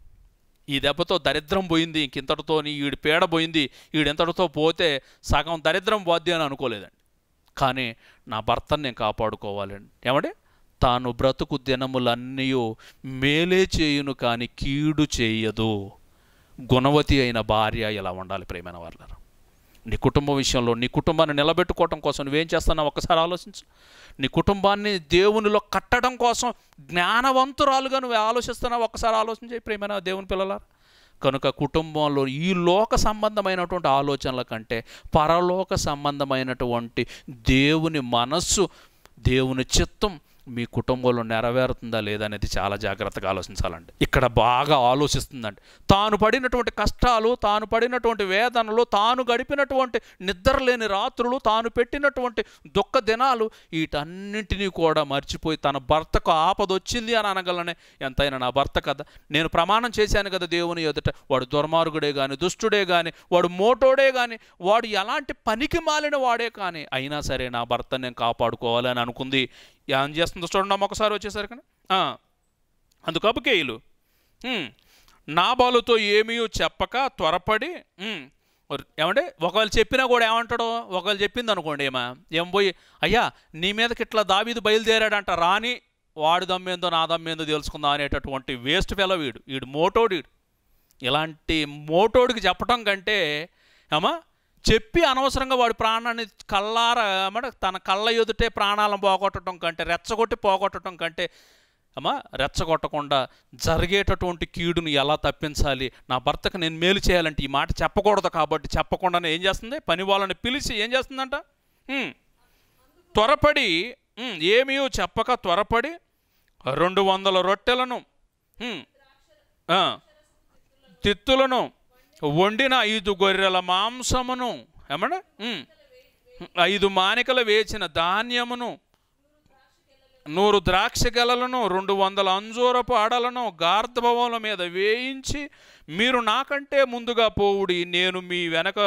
ఈ దెబ్బతో దరిద్రం పోయింది ఇంతటితో ఈడు పేడ పోయింది ఈడింతటితో పోతే సగం దరిద్రం పోద్ది అని అనుకోలేదండి కానీ నా భర్తను నేను కాపాడుకోవాలండి ఏమంటే తాను బ్రతుకు దినములన్నీయో మేలే చేయును కానీ కీడు చేయదు గుణవతి అయిన భార్య ఇలా ఉండాలి ప్రేమైన వాళ్ళను నీ కుటుంబం విషయంలో నీ కుటుంబాన్ని నిలబెట్టుకోవటం కోసం నువ్వేం చేస్తున్నావు ఒక్కసారి ఆలోచించు నీ కుటుంబాన్ని దేవునిలో కట్టడం కోసం జ్ఞానవంతురాలుగా నువ్వు ఆలోచిస్తున్నావు ఒక్కసారి ఆలోచించే ప్రేమైన దేవుని పిల్లల కనుక కుటుంబంలో ఈ లోక సంబంధమైనటువంటి ఆలోచనల కంటే పరలోక సంబంధమైనటువంటి దేవుని మనస్సు దేవుని చిత్తం మీ కుటుంబంలో నెరవేరుతుందా లేదా అనేది చాలా జాగ్రత్తగా ఆలోచించాలండి ఇక్కడ బాగా ఆలోచిస్తుందండి తాను పడినటువంటి కష్టాలు తాను పడినటువంటి వేదనలు తాను గడిపినటువంటి లేని రాత్రులు తాను పెట్టినటువంటి దుఃఖ దినాలు వీటన్నింటినీ కూడా మర్చిపోయి తన భర్తకు ఆపదొచ్చింది అని అనగలనే ఎంతైనా నా భర్త కదా నేను ప్రమాణం చేశాను కదా దేవుని ఎదుట వాడు దుర్మార్గుడే కానీ దుష్టుడే కానీ వాడు మోటోడే కానీ వాడు ఎలాంటి పనికి మాలిన వాడే కానీ అయినా సరే నా భర్త నేను కాపాడుకోవాలని అనుకుంది యాన్ చేస్తుందో చూడండి ఒకసారి వచ్చేసరికి అందుకపు నా నాబాలుతో ఏమీ చెప్పక త్వరపడి ఏమంటే ఒకవేళ చెప్పినా కూడా ఏమంటాడు ఒకవేళ చెప్పింది అనుకోండి ఏమా ఏం పోయి అయ్యా నీ మీదకి ఇట్లా దావీది బయలుదేరాడంట రాని వాడు దమ్మేందో నా దమ్మేందో తెలుసుకుందాం అనేటటువంటి వేస్ట్ ఫెల వీడు వీడు మోటోడు వీడు ఇలాంటి మోటోడికి చెప్పటం కంటే ఏమా చెప్పి అనవసరంగా వాడి ప్రాణాన్ని కళ్ళార తన కళ్ళ ఎదుటే ప్రాణాలను పోగొట్టడం కంటే రెచ్చగొట్టి పోగొట్టడం కంటే అమ్మా రెచ్చగొట్టకుండా జరిగేటటువంటి కీడును ఎలా తప్పించాలి నా భర్తకు నేను మేలు చేయాలంటే ఈ మాట చెప్పకూడదు కాబట్టి చెప్పకుండానే ఏం చేస్తుంది పని వాళ్ళని పిలిచి ఏం చేస్తుందంట త్వరపడి ఏమీ చెప్పక త్వరపడి రెండు వందల రొట్టెలను తిత్తులను వండిన ఐదు గొర్రెల మాంసమును ఏమన్నా ఐదు మానికలు వేచిన ధాన్యమును నూరు ద్రాక్ష గెలలను రెండు వందల అంజూరపు ఆడలను గార్ధభవముల మీద వేయించి మీరు నాకంటే ముందుగా పోవుడి నేను మీ వెనక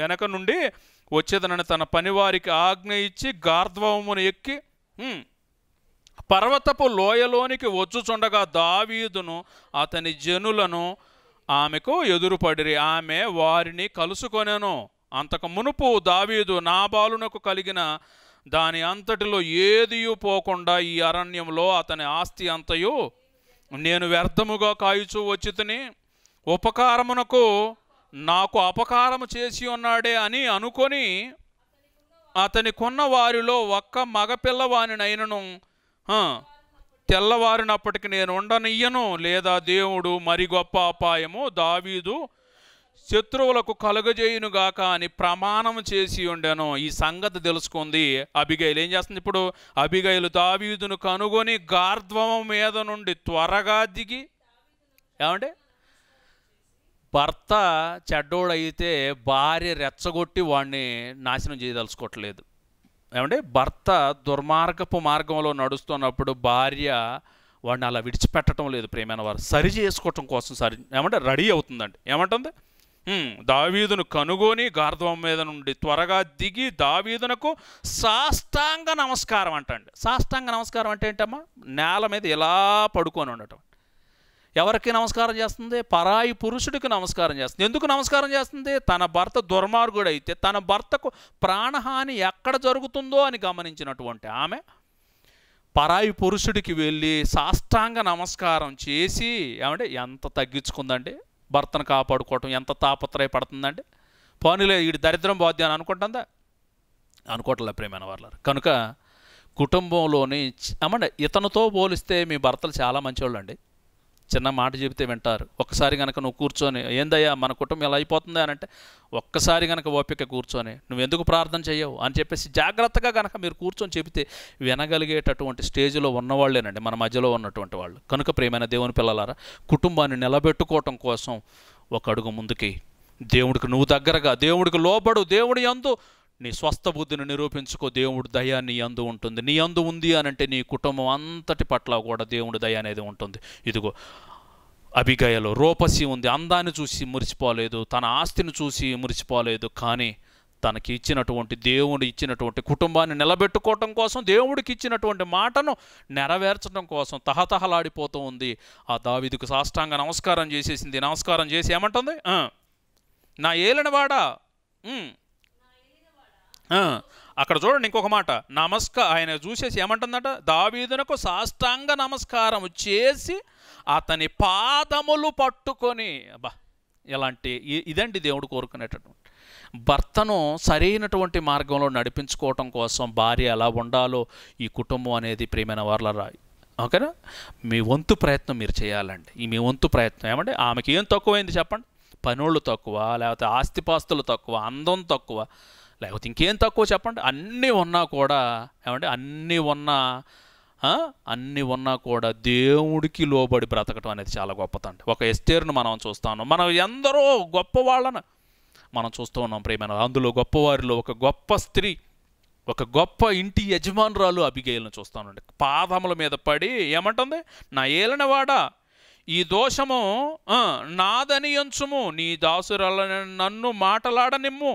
వెనక నుండి వచ్చేదనని తన పనివారికి ఆజ్ఞ ఇచ్చి గార్ధభవమును ఎక్కి పర్వతపు లోయలోనికి వచ్చుచుండగా దావీదును అతని జనులను ఆమెకు ఎదురుపడిరి ఆమె వారిని కలుసుకొనెను అంతకు మునుపు దావీదు నాబాలునకు కలిగిన దాని అంతటిలో ఏదియు పోకుండా ఈ అరణ్యంలో అతని ఆస్తి అంతయు నేను వ్యర్థముగా కాయుచూ వచ్చితిని ఉపకారమునకు నాకు అపకారము చేసి ఉన్నాడే అని అనుకొని అతని కొన్న వారిలో ఒక్క మగపిల్లవాణినైనను తెల్లవారినప్పటికి నేను ఉండనియ్యను లేదా దేవుడు మరి గొప్ప అపాయము దావీదు శత్రువులకు కలుగజేయునుగాక అని ప్రమాణం చేసి ఉండెను ఈ సంగతి తెలుసుకుంది అబిగైలు ఏం చేస్తుంది ఇప్పుడు అబిగైలు దావీదును కనుగొని గార్ధ్వము మీద నుండి త్వరగా దిగి ఏమంటే భర్త చెడ్డోడైతే భార్య రెచ్చగొట్టి వాడిని నాశనం చేయదలుచుకోవట్లేదు ఏమంటే భర్త దుర్మార్గపు మార్గంలో నడుస్తున్నప్పుడు భార్య వాడిని అలా విడిచిపెట్టడం లేదు ప్రేమైన వారు సరి చేసుకోవటం కోసం సరి ఏమంటే రెడీ అవుతుందండి ఏమంటుంది దావీదును కనుగొని గార్ధవం మీద నుండి త్వరగా దిగి దావీదునకు సాష్టాంగ నమస్కారం అంటండి సాష్టాంగ నమస్కారం అంటే ఏంటమ్మా నేల మీద ఇలా పడుకొని ఉండటం ఎవరికి నమస్కారం చేస్తుంది పరాయి పురుషుడికి నమస్కారం చేస్తుంది ఎందుకు నమస్కారం చేస్తుంది తన భర్త దుర్మార్గుడు అయితే తన భర్తకు ప్రాణహాని ఎక్కడ జరుగుతుందో అని గమనించినటువంటి ఆమె పరాయి పురుషుడికి వెళ్ళి సాష్టాంగ నమస్కారం చేసి ఏమంటే ఎంత తగ్గించుకుందండి భర్తను కాపాడుకోవటం ఎంత తాపత్రయపడుతుందండి పోనీలే వీడి దరిద్రం బాధ్య అని అనుకుంటుందా అనుకోవట్లే ప్రేమైన వాళ్ళ కనుక కుటుంబంలోని ఏమంటే ఇతనితో పోలిస్తే మీ భర్తలు చాలా మంచివాళ్ళు అండి చిన్న మాట చెబితే వింటారు ఒక్కసారి కనుక నువ్వు కూర్చొని ఏందయ్యా మన కుటుంబం ఎలా అయిపోతుంది అని అంటే ఒక్కసారి కనుక ఓపిక కూర్చొని నువ్వు ఎందుకు ప్రార్థన చేయవు అని చెప్పేసి జాగ్రత్తగా కనుక మీరు కూర్చొని చెబితే వినగలిగేటటువంటి స్టేజ్లో ఉన్నవాళ్ళేనండి మన మధ్యలో ఉన్నటువంటి వాళ్ళు కనుక ప్రేమైన దేవుని పిల్లలారా కుటుంబాన్ని నిలబెట్టుకోవటం కోసం ఒక అడుగు ముందుకి దేవుడికి నువ్వు దగ్గరగా దేవుడికి లోబడు దేవుడి అందు నీ స్వస్థ బుద్ధిని నిరూపించుకో దేవుడు దయ నీ అందు ఉంటుంది నీ అందు ఉంది అని అంటే నీ కుటుంబం అంతటి పట్ల కూడా దేవుడి దయ అనేది ఉంటుంది ఇదిగో అభిగయలో రూపసి ఉంది అందాన్ని చూసి మురిచిపోలేదు తన ఆస్తిని చూసి మురిచిపోలేదు కానీ తనకి ఇచ్చినటువంటి దేవుడు ఇచ్చినటువంటి కుటుంబాన్ని నిలబెట్టుకోవటం కోసం దేవుడికి ఇచ్చినటువంటి మాటను నెరవేర్చడం కోసం తహతహలాడిపోతూ ఉంది ఆ దావిదికి సాష్టాంగ నమస్కారం చేసేసింది నమస్కారం చేసి ఏమంటుంది నా ఏలినవాడా అక్కడ చూడండి ఇంకొక మాట నమస్క ఆయన చూసేసి ఏమంటుందట దావీదునకు సాష్టాంగ నమస్కారం చేసి అతని పాదములు పట్టుకొని బా ఇలాంటి ఇదండి దేవుడు కోరుకునేటటువంటి భర్తను సరైనటువంటి మార్గంలో నడిపించుకోవటం కోసం భార్య ఎలా ఉండాలో ఈ కుటుంబం అనేది ప్రియమైన వర్ల రాయి ఓకేనా మీ వంతు ప్రయత్నం మీరు చేయాలండి ఈ మీ వంతు ప్రయత్నం ఏమంటే ఆమెకి ఏం తక్కువైంది చెప్పండి పనులు తక్కువ లేకపోతే ఆస్తిపాస్తులు తక్కువ అందం తక్కువ లేకపోతే ఇంకేం తక్కువ చెప్పండి అన్నీ ఉన్నా కూడా ఏమంటే అన్నీ ఉన్నా అన్నీ ఉన్నా కూడా దేవుడికి లోబడి బ్రతకటం అనేది చాలా గొప్పతండి ఒక ఎస్టేర్ను మనం ఉన్నాం మనం ఎందరో గొప్ప వాళ్ళను మనం చూస్తూ ఉన్నాం ప్రేమ అందులో గొప్పవారిలో ఒక గొప్ప స్త్రీ ఒక గొప్ప ఇంటి యజమానురాలు అబిగేయులను చూస్తానండి పాదముల మీద పడి ఏమంటుంది నా ఏలనవాడా ఈ దోషము నాదని ఎంచుము నీ దాసురాలని నన్ను మాటలాడనిమ్ము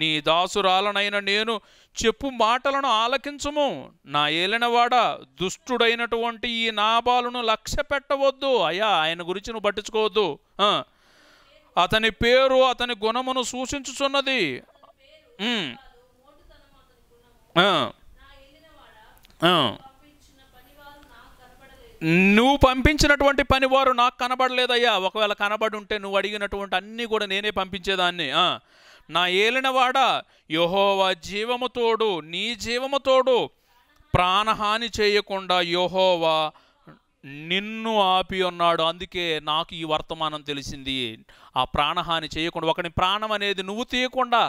నీ దాసురాలనైన నేను చెప్పు మాటలను ఆలకించము నా ఏలినవాడ దుష్టుడైనటువంటి ఈ నాబాలును లక్ష్య పెట్టవద్దు అయ్యా ఆయన గురించి నువ్వు పట్టించుకోవద్దు అతని పేరు అతని గుణమును సూచించుచున్నది నువ్వు పంపించినటువంటి పనివారు నాకు కనబడలేదయ్యా ఒకవేళ కనబడి ఉంటే నువ్వు అడిగినటువంటి అన్నీ కూడా నేనే పంపించేదాన్ని నా ఏలినవాడ యహోవ జీవముతోడు నీ జీవముతోడు ప్రాణహాని చేయకుండా యహోవ నిన్ను ఆపి ఉన్నాడు అందుకే నాకు ఈ వర్తమానం తెలిసింది ఆ ప్రాణహాని చేయకుండా ఒకని ప్రాణం అనేది నువ్వు తీయకుండా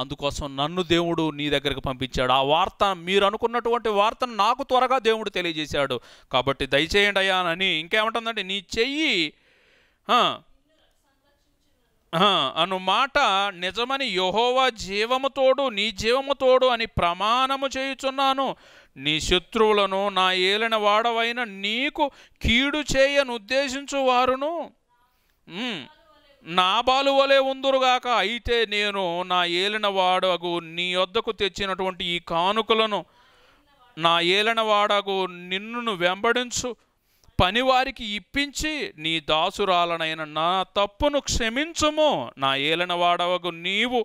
అందుకోసం నన్ను దేవుడు నీ దగ్గరికి పంపించాడు ఆ వార్త మీరు అనుకున్నటువంటి వార్తను నాకు త్వరగా దేవుడు తెలియజేశాడు కాబట్టి దయచేయండి అయ్యానని ఇంకేమంటుందంటే నీ చెయ్యి అను మాట నిజమని యహోవా జీవముతోడు నీ జీవముతోడు అని ప్రమాణము చేయుచున్నాను నీ శత్రువులను నా ఏలిన వాడవైన నీకు కీడు చేయను ఉద్దేశించు వారును నా వలె ఉందురుగాక అయితే నేను నా ఏలిన వాడగు నీ వద్దకు తెచ్చినటువంటి ఈ కానుకలను నా ఏలిన వాడగు నిన్నును వెంబడించు పనివారికి ఇప్పించి నీ దాసురాలనైన నా తప్పును క్షమించుము నా ఏలిన వాడవగు నీవు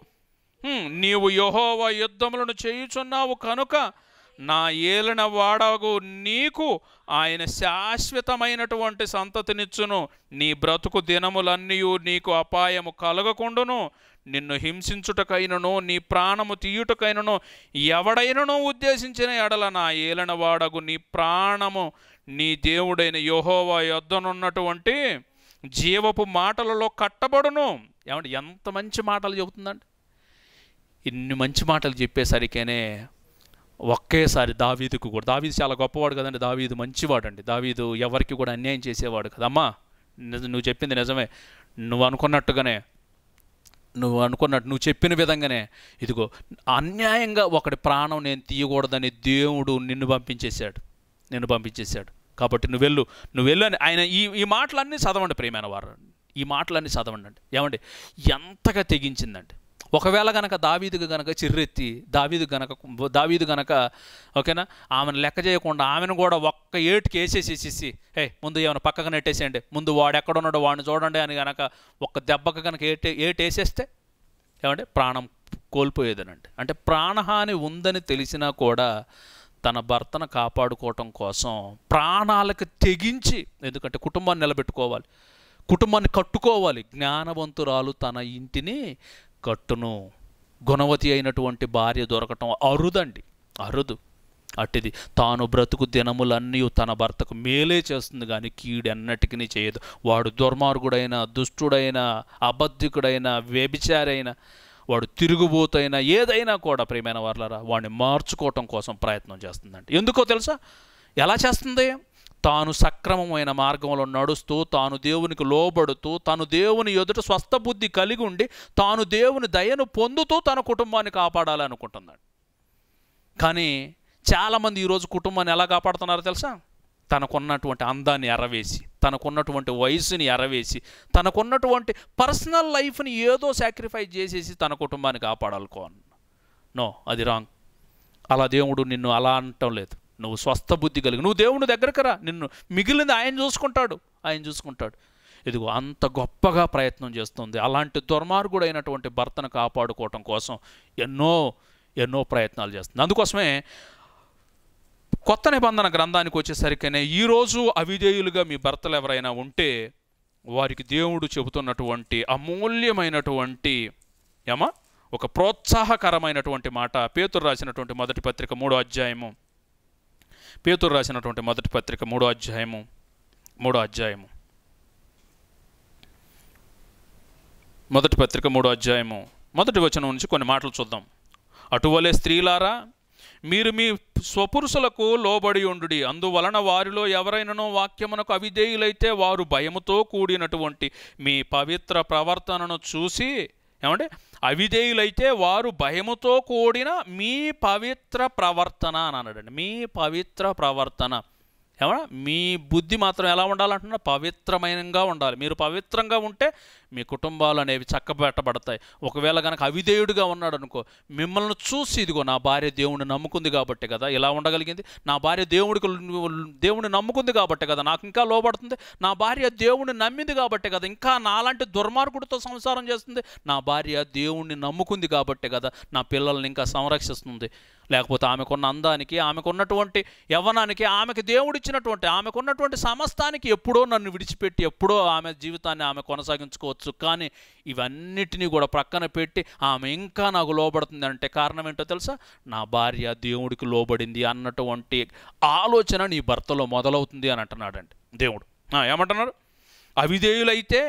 నీవు యహోవ యుద్ధములను చేయుచున్నావు కనుక నా ఏలిన వాడవగు నీకు ఆయన శాశ్వతమైనటువంటి సంతతినిచ్చును నీ బ్రతుకు దినములన్నీ నీకు అపాయము కలగకుండును నిన్ను హింసించుటకైనను నీ ప్రాణము తీయుటకైనను ఎవడైనను ఉద్దేశించిన ఎడల నా ఏలిన వాడగు నీ ప్రాణము నీ దేవుడైన యోహోవా యొద్దనున్నటువంటి జీవపు మాటలలో కట్టబడును ఏమంటే ఎంత మంచి మాటలు చెబుతుందండి ఇన్ని మంచి మాటలు చెప్పేసరికేనే ఒక్కేసారి దావీదుకు కూడా దావీదు చాలా గొప్పవాడు కదండి దావీదు మంచివాడండి దావీదు ఎవరికి కూడా అన్యాయం చేసేవాడు కదమ్మా నువ్వు చెప్పింది నిజమే నువ్వు అనుకున్నట్టుగానే నువ్వు అనుకున్నట్టు నువ్వు చెప్పిన విధంగానే ఇదిగో అన్యాయంగా ఒకటి ప్రాణం నేను తీయకూడదని దేవుడు నిన్ను పంపించేశాడు నిన్ను పంపించేశాడు కాబట్టి నువ్వు వెళ్ళు నువ్వు వెళ్ళు అని ఆయన ఈ ఈ మాటలన్నీ చదవండి ప్రేమైన వారు ఈ మాటలన్నీ చదవండి అండి ఏమండి ఎంతగా తెగించిందండి ఒకవేళ గనక దావీదుకు గనక చిర్రెత్తి దావీదు గనక దావీదు గనక ఓకేనా ఆమెను లెక్క చేయకుండా ఆమెను కూడా ఒక్క ఏటుకి వేసేసేసేసి ఏ ముందు ఏమైనా పక్కకు నెట్టేసేయండి ముందు వాడు వాడిని చూడండి అని గనక ఒక్క దెబ్బకు గనక ఏటు ఏటు వేసేస్తే ఏమంటే ప్రాణం కోల్పోయేదనండి అంటే ప్రాణహాని ఉందని తెలిసినా కూడా తన భర్తను కాపాడుకోవటం కోసం ప్రాణాలకు తెగించి ఎందుకంటే కుటుంబాన్ని నిలబెట్టుకోవాలి కుటుంబాన్ని కట్టుకోవాలి జ్ఞానవంతురాలు తన ఇంటిని కట్టును గుణవతి అయినటువంటి భార్య దొరకటం అరుదండి అరుదు అట్టిది తాను బ్రతుకు దినములన్నీ తన భర్తకు మేలే చేస్తుంది కానీ కీడెన్నటికీ చేయదు వాడు దుర్మార్గుడైన దుష్టుడైన అబద్ధికుడైన వ్యభిచారైన వాడు తిరుగుబోతైనా ఏదైనా కూడా ప్రియమైన వారులరా వాడిని మార్చుకోవటం కోసం ప్రయత్నం చేస్తుందండి ఎందుకో తెలుసా ఎలా చేస్తుంది తాను సక్రమమైన మార్గంలో నడుస్తూ తాను దేవునికి లోబడుతూ తను దేవుని ఎదుట స్వస్థ బుద్ధి కలిగి ఉండి తాను దేవుని దయను పొందుతూ తన కుటుంబాన్ని అనుకుంటున్నాడు కానీ చాలామంది ఈరోజు కుటుంబాన్ని ఎలా కాపాడుతున్నారో తెలుసా తనకున్నటువంటి అందాన్ని ఎరవేసి తనకున్నటువంటి వయసుని ఎరవేసి తనకున్నటువంటి పర్సనల్ లైఫ్ని ఏదో సాక్రిఫైస్ చేసేసి తన కుటుంబాన్ని కాపాడాలకో నో అది రాంగ్ అలా దేవుడు నిన్ను అలా అనటం లేదు నువ్వు స్వస్థ బుద్ధి కలిగి నువ్వు దేవుని దగ్గరకు రా నిన్ను మిగిలింది ఆయన చూసుకుంటాడు ఆయన చూసుకుంటాడు ఇదిగో అంత గొప్పగా ప్రయత్నం చేస్తుంది అలాంటి దుర్మార్గుడైనటువంటి భర్తను కాపాడుకోవటం కోసం ఎన్నో ఎన్నో ప్రయత్నాలు చేస్తుంది అందుకోసమే కొత్త నిబంధన గ్రంథానికి వచ్చేసరికైనా ఈరోజు అవిధేయులుగా మీ భర్తలు ఎవరైనా ఉంటే వారికి దేవుడు చెబుతున్నటువంటి అమూల్యమైనటువంటి ఏమా ఒక ప్రోత్సాహకరమైనటువంటి మాట పేతురు రాసినటువంటి మొదటి పత్రిక మూడో అధ్యాయము పేతురు రాసినటువంటి మొదటి పత్రిక మూడో అధ్యాయము మూడో అధ్యాయము మొదటి పత్రిక మూడో అధ్యాయము మొదటి వచనం నుంచి కొన్ని మాటలు చూద్దాం అటువలే స్త్రీలారా మీరు మీ స్వపురుషులకు లోబడి ఉండుడి అందువలన వారిలో ఎవరైనానో వాక్యమునకు అవిధేయులైతే వారు భయముతో కూడినటువంటి మీ పవిత్ర ప్రవర్తనను చూసి ఏమంటే అవిధేయులైతే వారు భయముతో కూడిన మీ పవిత్ర ప్రవర్తన అని అన్నాడండి మీ పవిత్ర ప్రవర్తన ఏమన్నా మీ బుద్ధి మాత్రం ఎలా ఉండాలంటున్నా పవిత్రమైనగా ఉండాలి మీరు పవిత్రంగా ఉంటే మీ కుటుంబాలు అనేవి చక్కబెట్టబడతాయి ఒకవేళ కనుక అవిధేయుడిగా ఉన్నాడు అనుకో మిమ్మల్ని చూసి ఇదిగో నా భార్య దేవుడిని నమ్ముకుంది కాబట్టి కదా ఇలా ఉండగలిగింది నా భార్య దేవుడికి దేవుడిని నమ్ముకుంది కాబట్టి కదా నాకు ఇంకా లోబడుతుంది నా భార్య దేవుడిని నమ్మింది కాబట్టి కదా ఇంకా నాలాంటి దుర్మార్గుడితో సంసారం చేస్తుంది నా భార్య దేవుణ్ణి నమ్ముకుంది కాబట్టి కదా నా పిల్లల్ని ఇంకా సంరక్షిస్తుంది లేకపోతే ఆమెకున్న అందానికి ఆమెకున్నటువంటి యవ్వనానికి ఆమెకు దేవుడిచ్చినటువంటి ఆమెకున్నటువంటి సమస్తానికి ఎప్పుడో నన్ను విడిచిపెట్టి ఎప్పుడో ఆమె జీవితాన్ని ఆమె కొనసాగించుకోవచ్చు ఉండొచ్చు కానీ ఇవన్నిటినీ కూడా ప్రక్కన పెట్టి ఆమె ఇంకా నాకు లోబడుతుంది అంటే కారణం ఏంటో తెలుసా నా భార్య దేవుడికి లోబడింది అన్నటువంటి ఆలోచన నీ భర్తలో మొదలవుతుంది అని అంటున్నాడండి దేవుడు ఏమంటున్నారు అవిధేయులైతే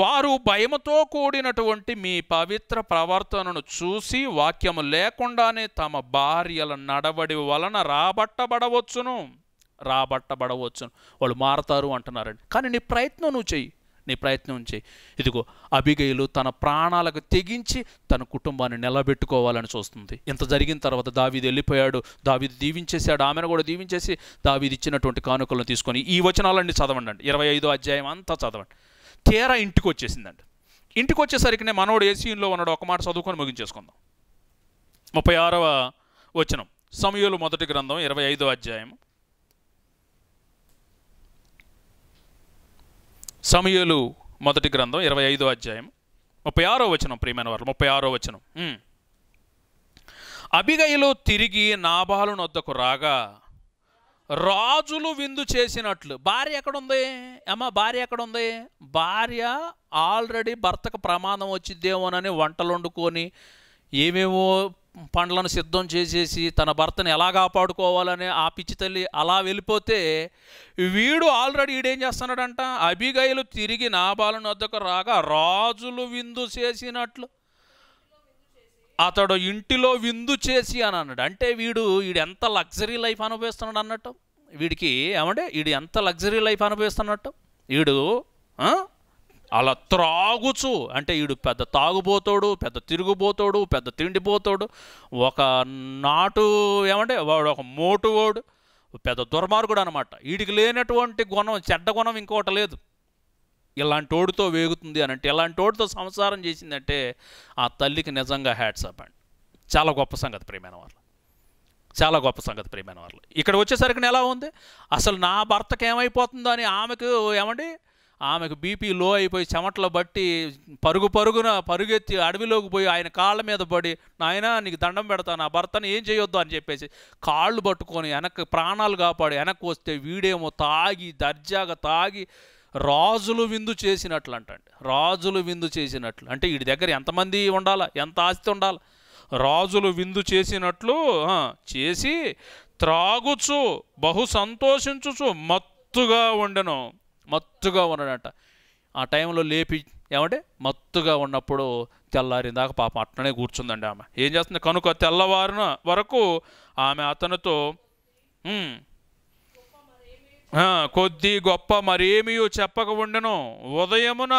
వారు భయముతో కూడినటువంటి మీ పవిత్ర ప్రవర్తనను చూసి వాక్యము లేకుండానే తమ భార్యల నడవడి వలన రాబట్టబడవచ్చును రాబట్టబడవచ్చును వాళ్ళు మారతారు అంటున్నారండి కానీ నీ ప్రయత్నం నువ్వు చెయ్యి నీ ప్రయత్నం చేయి ఇదిగో అభిగయులు తన ప్రాణాలకు తెగించి తన కుటుంబాన్ని నిలబెట్టుకోవాలని చూస్తుంది ఇంత జరిగిన తర్వాత దావీది వెళ్ళిపోయాడు దావీది దీవించేశాడు ఆమెను కూడా దీవించేసి దావీది ఇచ్చినటువంటి కానుకలను తీసుకొని ఈ వచనాలన్నీ చదవండి అండి ఇరవై ఐదో అధ్యాయం అంతా చదవండి తీరా ఇంటికి వచ్చేసిందండి ఇంటికి వచ్చేసరికి నేను మనోడు ఏసీలో ఉన్నాడు ఒక మాట చదువుకొని ముగించేసుకుందాం ముప్పై ఆరవ వచనం సమయంలో మొదటి గ్రంథం ఇరవై ఐదో అధ్యాయం సమయలు మొదటి గ్రంథం ఇరవై ఐదో అధ్యాయం ముప్పై ఆరో వచనం ప్రియమైన వారు ముప్పై ఆరో వచనం అబిగయిలో తిరిగి నాభాలు నొద్దకు రాగా రాజులు విందు చేసినట్లు భార్య ఎక్కడుంది అమ్మ భార్య ఎక్కడుంది భార్య ఆల్రెడీ భర్తకు ప్రమాదం వచ్చిద్దేమోనని వంటలు వండుకొని ఏమేమో పండ్లను సిద్ధం చేసేసి తన భర్తను ఎలా కాపాడుకోవాలని ఆ పిచ్చి తల్లి అలా వెళ్ళిపోతే వీడు ఆల్రెడీ వీడేం చేస్తున్నాడంట అభిగైలు తిరిగి నాబాలను వద్దకు రాగా రాజులు విందు చేసినట్లు అతడు ఇంటిలో విందు చేసి అని అన్నాడు అంటే వీడు వీడు ఎంత లగ్జరీ లైఫ్ అనుభవిస్తున్నాడు అన్నట్టు వీడికి ఏమంటే వీడు ఎంత లగ్జరీ లైఫ్ అనుభవిస్తున్నట్టు వీడు అలా త్రాగుచు అంటే వీడు పెద్ద తాగుబోతాడు పెద్ద తిరుగుబోతాడు పెద్ద తిండిపోతాడు ఒక నాటు ఏమంటే వాడు ఒక మోటువాడు పెద్ద దుర్మార్గుడు అనమాట వీడికి లేనటువంటి గుణం చెడ్డ గుణం ఇంకోట లేదు ఇలాంటి ఓడితో వేగుతుంది అని అంటే ఇలాంటి ఓడితో సంసారం చేసిందంటే ఆ తల్లికి నిజంగా హ్యాట్సప్ అండి చాలా గొప్ప సంగతి ప్రేమైన వాళ్ళు చాలా గొప్ప సంగతి ప్రేమైన వాళ్ళు ఇక్కడ వచ్చేసరికి ఎలా ఉంది అసలు నా భర్తకి ఏమైపోతుందో అని ఆమెకు ఏమండి ఆమెకు బీపీ లో అయిపోయి చెమటలు బట్టి పరుగు పరుగున పరుగెత్తి అడవిలోకి పోయి ఆయన కాళ్ళ మీద పడి నాయన నీకు దండం పెడతాను ఆ భర్తను ఏం చేయొద్దు అని చెప్పేసి కాళ్ళు పట్టుకొని వెనక్కి ప్రాణాలు కాపాడి వెనక్కి వస్తే వీడేమో తాగి దర్జాగా తాగి రాజులు విందు చేసినట్లు అంటండి రాజులు విందు చేసినట్లు అంటే వీడి దగ్గర ఎంతమంది ఉండాలా ఎంత ఆస్తి ఉండాలి రాజులు విందు చేసినట్లు చేసి త్రాగుచు బహు సంతోషించుచు మత్తుగా ఉండెను మత్తుగా ఉన్నాడంట ఆ టైంలో లేపి ఏమంటే మత్తుగా ఉన్నప్పుడు తెల్లారిందాక పాపం అట్లనే కూర్చుందండి ఆమె ఏం చేస్తుంది కనుక తెల్లవారిన వరకు ఆమె అతనితో కొద్ది గొప్ప మరేమీ చెప్పక ఉండను ఉదయమున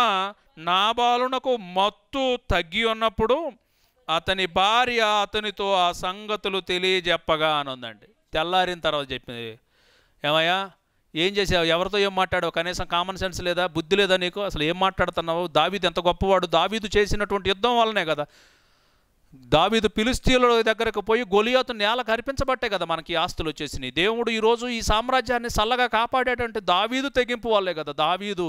నాబాలునకు మత్తు తగ్గి ఉన్నప్పుడు అతని భార్య అతనితో ఆ సంగతులు తెలియజెప్పగా అని ఉందండి తెల్లారిన తర్వాత చెప్పింది ఏమయ్యా ఏం చేసావు ఎవరితో ఏం మాట్లాడావు కనీసం కామన్ సెన్స్ లేదా బుద్ధి లేదా నీకు అసలు ఏం మాట్లాడుతున్నావు దావీదు ఎంత గొప్పవాడు దావీదు చేసినటువంటి యుద్ధం వల్లనే కదా దావీదు పిలుస్తీల దగ్గరకు పోయి గొలియాతు నేల కనిపించబట్టే కదా మనకి ఆస్తులు వచ్చేసినాయి దేవుడు ఈరోజు ఈ సామ్రాజ్యాన్ని చల్లగా కాపాడేటంటే దావీదు తెగింపు వాళ్ళే కదా దావీదు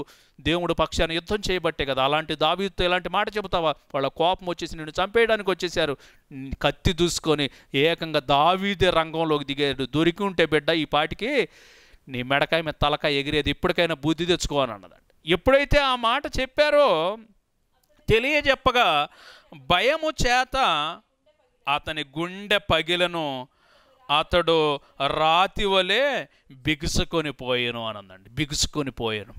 దేవుడు పక్షాన్ని యుద్ధం చేయబట్టే కదా అలాంటి దావీదుతో ఇలాంటి మాట చెబుతావా వాళ్ళ కోపం వచ్చేసి నిన్ను చంపేయడానికి వచ్చేసారు కత్తి దూసుకొని ఏకంగా దావీదే రంగంలోకి దిగాడు దొరికి ఉంటే బిడ్డ ఈ పాటికి నీ మెడకాయ మీ తలకాయ ఎగిరేది ఇప్పటికైనా బుద్ధి తెచ్చుకోవాలని అన్నదండి ఎప్పుడైతే ఆ మాట చెప్పారో తెలియజెప్పగా భయము చేత అతని గుండె పగిలను అతడు రాతి వలె బిగుసుకొని పోయాను అని అందండి బిగుసుకొని పోయాను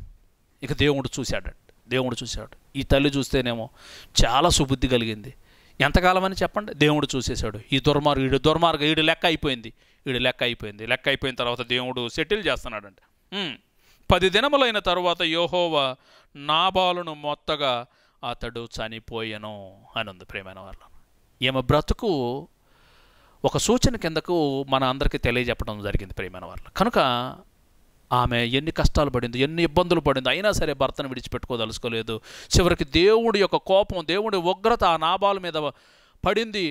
ఇక దేవుడు చూశాడండి దేవుడు చూశాడు ఈ తల్లి చూస్తేనేమో చాలా సుబుద్ధి కలిగింది ఎంతకాలం అని చెప్పండి దేవుడు చూసేశాడు ఈ ఈడు దుర్మార్గ ఈడు లెక్క అయిపోయింది వీడు లెక్క అయిపోయింది లెక్క అయిపోయిన తర్వాత దేవుడు సెటిల్ చేస్తున్నాడంట పది దినములైన తరువాత యోహోవ నాబాలును మొత్తగా అతడు చనిపోయెను అని ఉంది ప్రేమైన వాళ్ళు ఈమె బ్రతుకు ఒక సూచన కిందకు మన అందరికీ తెలియజెప్పడం జరిగింది ప్రేమైన వాళ్ళు కనుక ఆమె ఎన్ని కష్టాలు పడింది ఎన్ని ఇబ్బందులు పడింది అయినా సరే భర్తను విడిచిపెట్టుకోదలుచుకోలేదు చివరికి దేవుడి యొక్క కోపం దేవుడి ఉగ్రత ఆ నాభాల మీద పడింది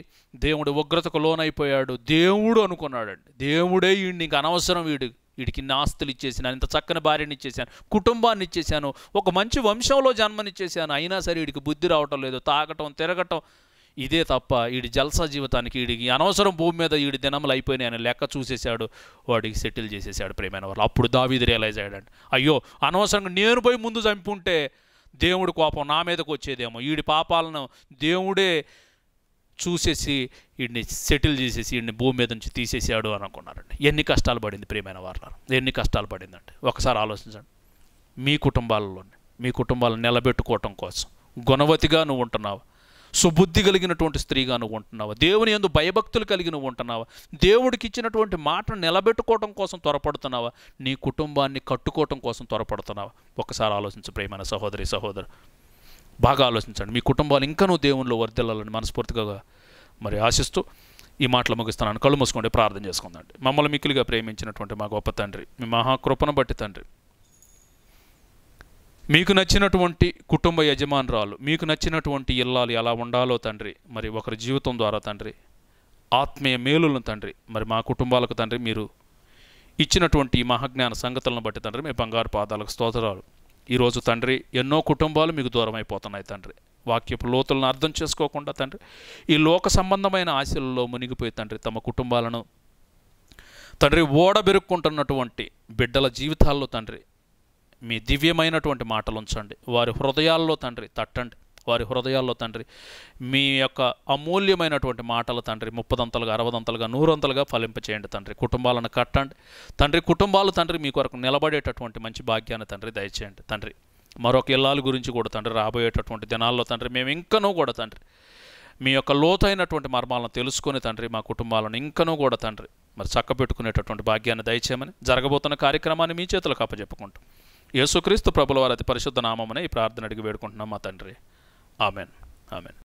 దేవుడు ఉగ్రతకు లోనైపోయాడు దేవుడు అనుకున్నాడండి దేవుడే వీడిని ఇంక అనవసరం వీడు వీడికి ఇన్ని ఆస్తులు ఇచ్చేసాను ఇంత చక్కని భార్యని ఇచ్చేసాను కుటుంబాన్ని ఇచ్చేసాను ఒక మంచి వంశంలో జన్మనిచ్చేసాను అయినా సరే వీడికి బుద్ధి రావటం లేదు తాగటం తిరగటం ఇదే తప్ప వీడి జలసా జీవితానికి వీడికి అనవసరం భూమి మీద వీడి దినములు అయిపోయినాయని లెక్క చూసేశాడు వాడికి సెటిల్ చేసేసాడు ప్రేమైన వాళ్ళు అప్పుడు దావీది రియలైజ్ అయ్యాడు అయ్యో అనవసరంగా నేను పోయి ముందు చంపుంటే దేవుడి కోపం నా మీదకి వచ్చేదేమో వీడి పాపాలను దేవుడే చూసేసి వీడిని సెటిల్ చేసేసి వీడిని భూమి మీద నుంచి తీసేసాడు అని అనుకున్నారండి ఎన్ని కష్టాలు పడింది ప్రియమైన వారు ఎన్ని కష్టాలు పడిందండి ఒకసారి ఆలోచించండి మీ కుటుంబాలలోని మీ కుటుంబాలను నిలబెట్టుకోవటం కోసం గుణవతిగా నువ్వు ఉంటున్నావు సుబుద్ధి కలిగినటువంటి స్త్రీగా నువ్వు ఉంటున్నావా దేవుని ఎందు భయభక్తులు కలిగి నువ్వు ఉంటున్నావా దేవుడికి ఇచ్చినటువంటి మాటను నిలబెట్టుకోవటం కోసం త్వరపడుతున్నావా నీ కుటుంబాన్ని కట్టుకోవటం కోసం త్వరపడుతున్నావా ఒకసారి ఆలోచించు ప్రేమైన సహోదరి సహోదరు బాగా ఆలోచించండి మీ కుటుంబాలు ఇంకనూ దేవునిలో వర్దిల్లాలని మనస్ఫూర్తిగా మరి ఆశిస్తూ ఈ మాటలు ముగిస్తున్నాను కళ్ళు మూసుకోండి ప్రార్థన చేసుకుందండి మమ్మల్ని మిక్కులుగా ప్రేమించినటువంటి మా గొప్ప తండ్రి మీ మహాకృపను బట్టి తండ్రి మీకు నచ్చినటువంటి కుటుంబ యజమానురాలు మీకు నచ్చినటువంటి ఇల్లాలు ఎలా ఉండాలో తండ్రి మరి ఒకరి జీవితం ద్వారా తండ్రి ఆత్మీయ మేలులను తండ్రి మరి మా కుటుంబాలకు తండ్రి మీరు ఇచ్చినటువంటి మహాజ్ఞాన సంగతులను బట్టి తండ్రి మీ బంగారు పాదాలకు స్తోత్రాలు ఈరోజు తండ్రి ఎన్నో కుటుంబాలు మీకు దూరం అయిపోతున్నాయి తండ్రి వాక్యపు లోతులను అర్థం చేసుకోకుండా తండ్రి ఈ లోక సంబంధమైన ఆశలలో మునిగిపోయి తండ్రి తమ కుటుంబాలను తండ్రి ఓడబెరుక్కుంటున్నటువంటి బిడ్డల జీవితాల్లో తండ్రి మీ దివ్యమైనటువంటి మాటలు ఉంచండి వారి హృదయాల్లో తండ్రి తట్టండి వారి హృదయాల్లో తండ్రి మీ యొక్క అమూల్యమైనటువంటి మాటలు తండ్రి ముప్పదంతలుగా అరవదంతలుగా నూరంతలుగా ఫలింపచేయండి తండ్రి కుటుంబాలను కట్టండి తండ్రి కుటుంబాలు తండ్రి మీ కొరకు నిలబడేటటువంటి మంచి భాగ్యాన్ని తండ్రి దయచేయండి తండ్రి మరొక ఇల్లాల గురించి కూడా తండ్రి రాబోయేటటువంటి దినాల్లో తండ్రి మేము ఇంకనూ కూడా తండ్రి మీ యొక్క లోతైనటువంటి మర్మాలను తెలుసుకొని తండ్రి మా కుటుంబాలను ఇంకనూ కూడా తండ్రి మరి చక్కబెట్టుకునేటటువంటి భాగ్యాన్ని దయచేయమని జరగబోతున్న కార్యక్రమాన్ని మీ చేతులు అప్పచెప్పుకుంటాం యేసుక్రీస్తు ప్రభుల వారి అతి పరిశుద్ధ నామమనే ఈ ప్రార్థన అడిగి వేడుకుంటున్నాం మా తండ్రి Amen. Amen.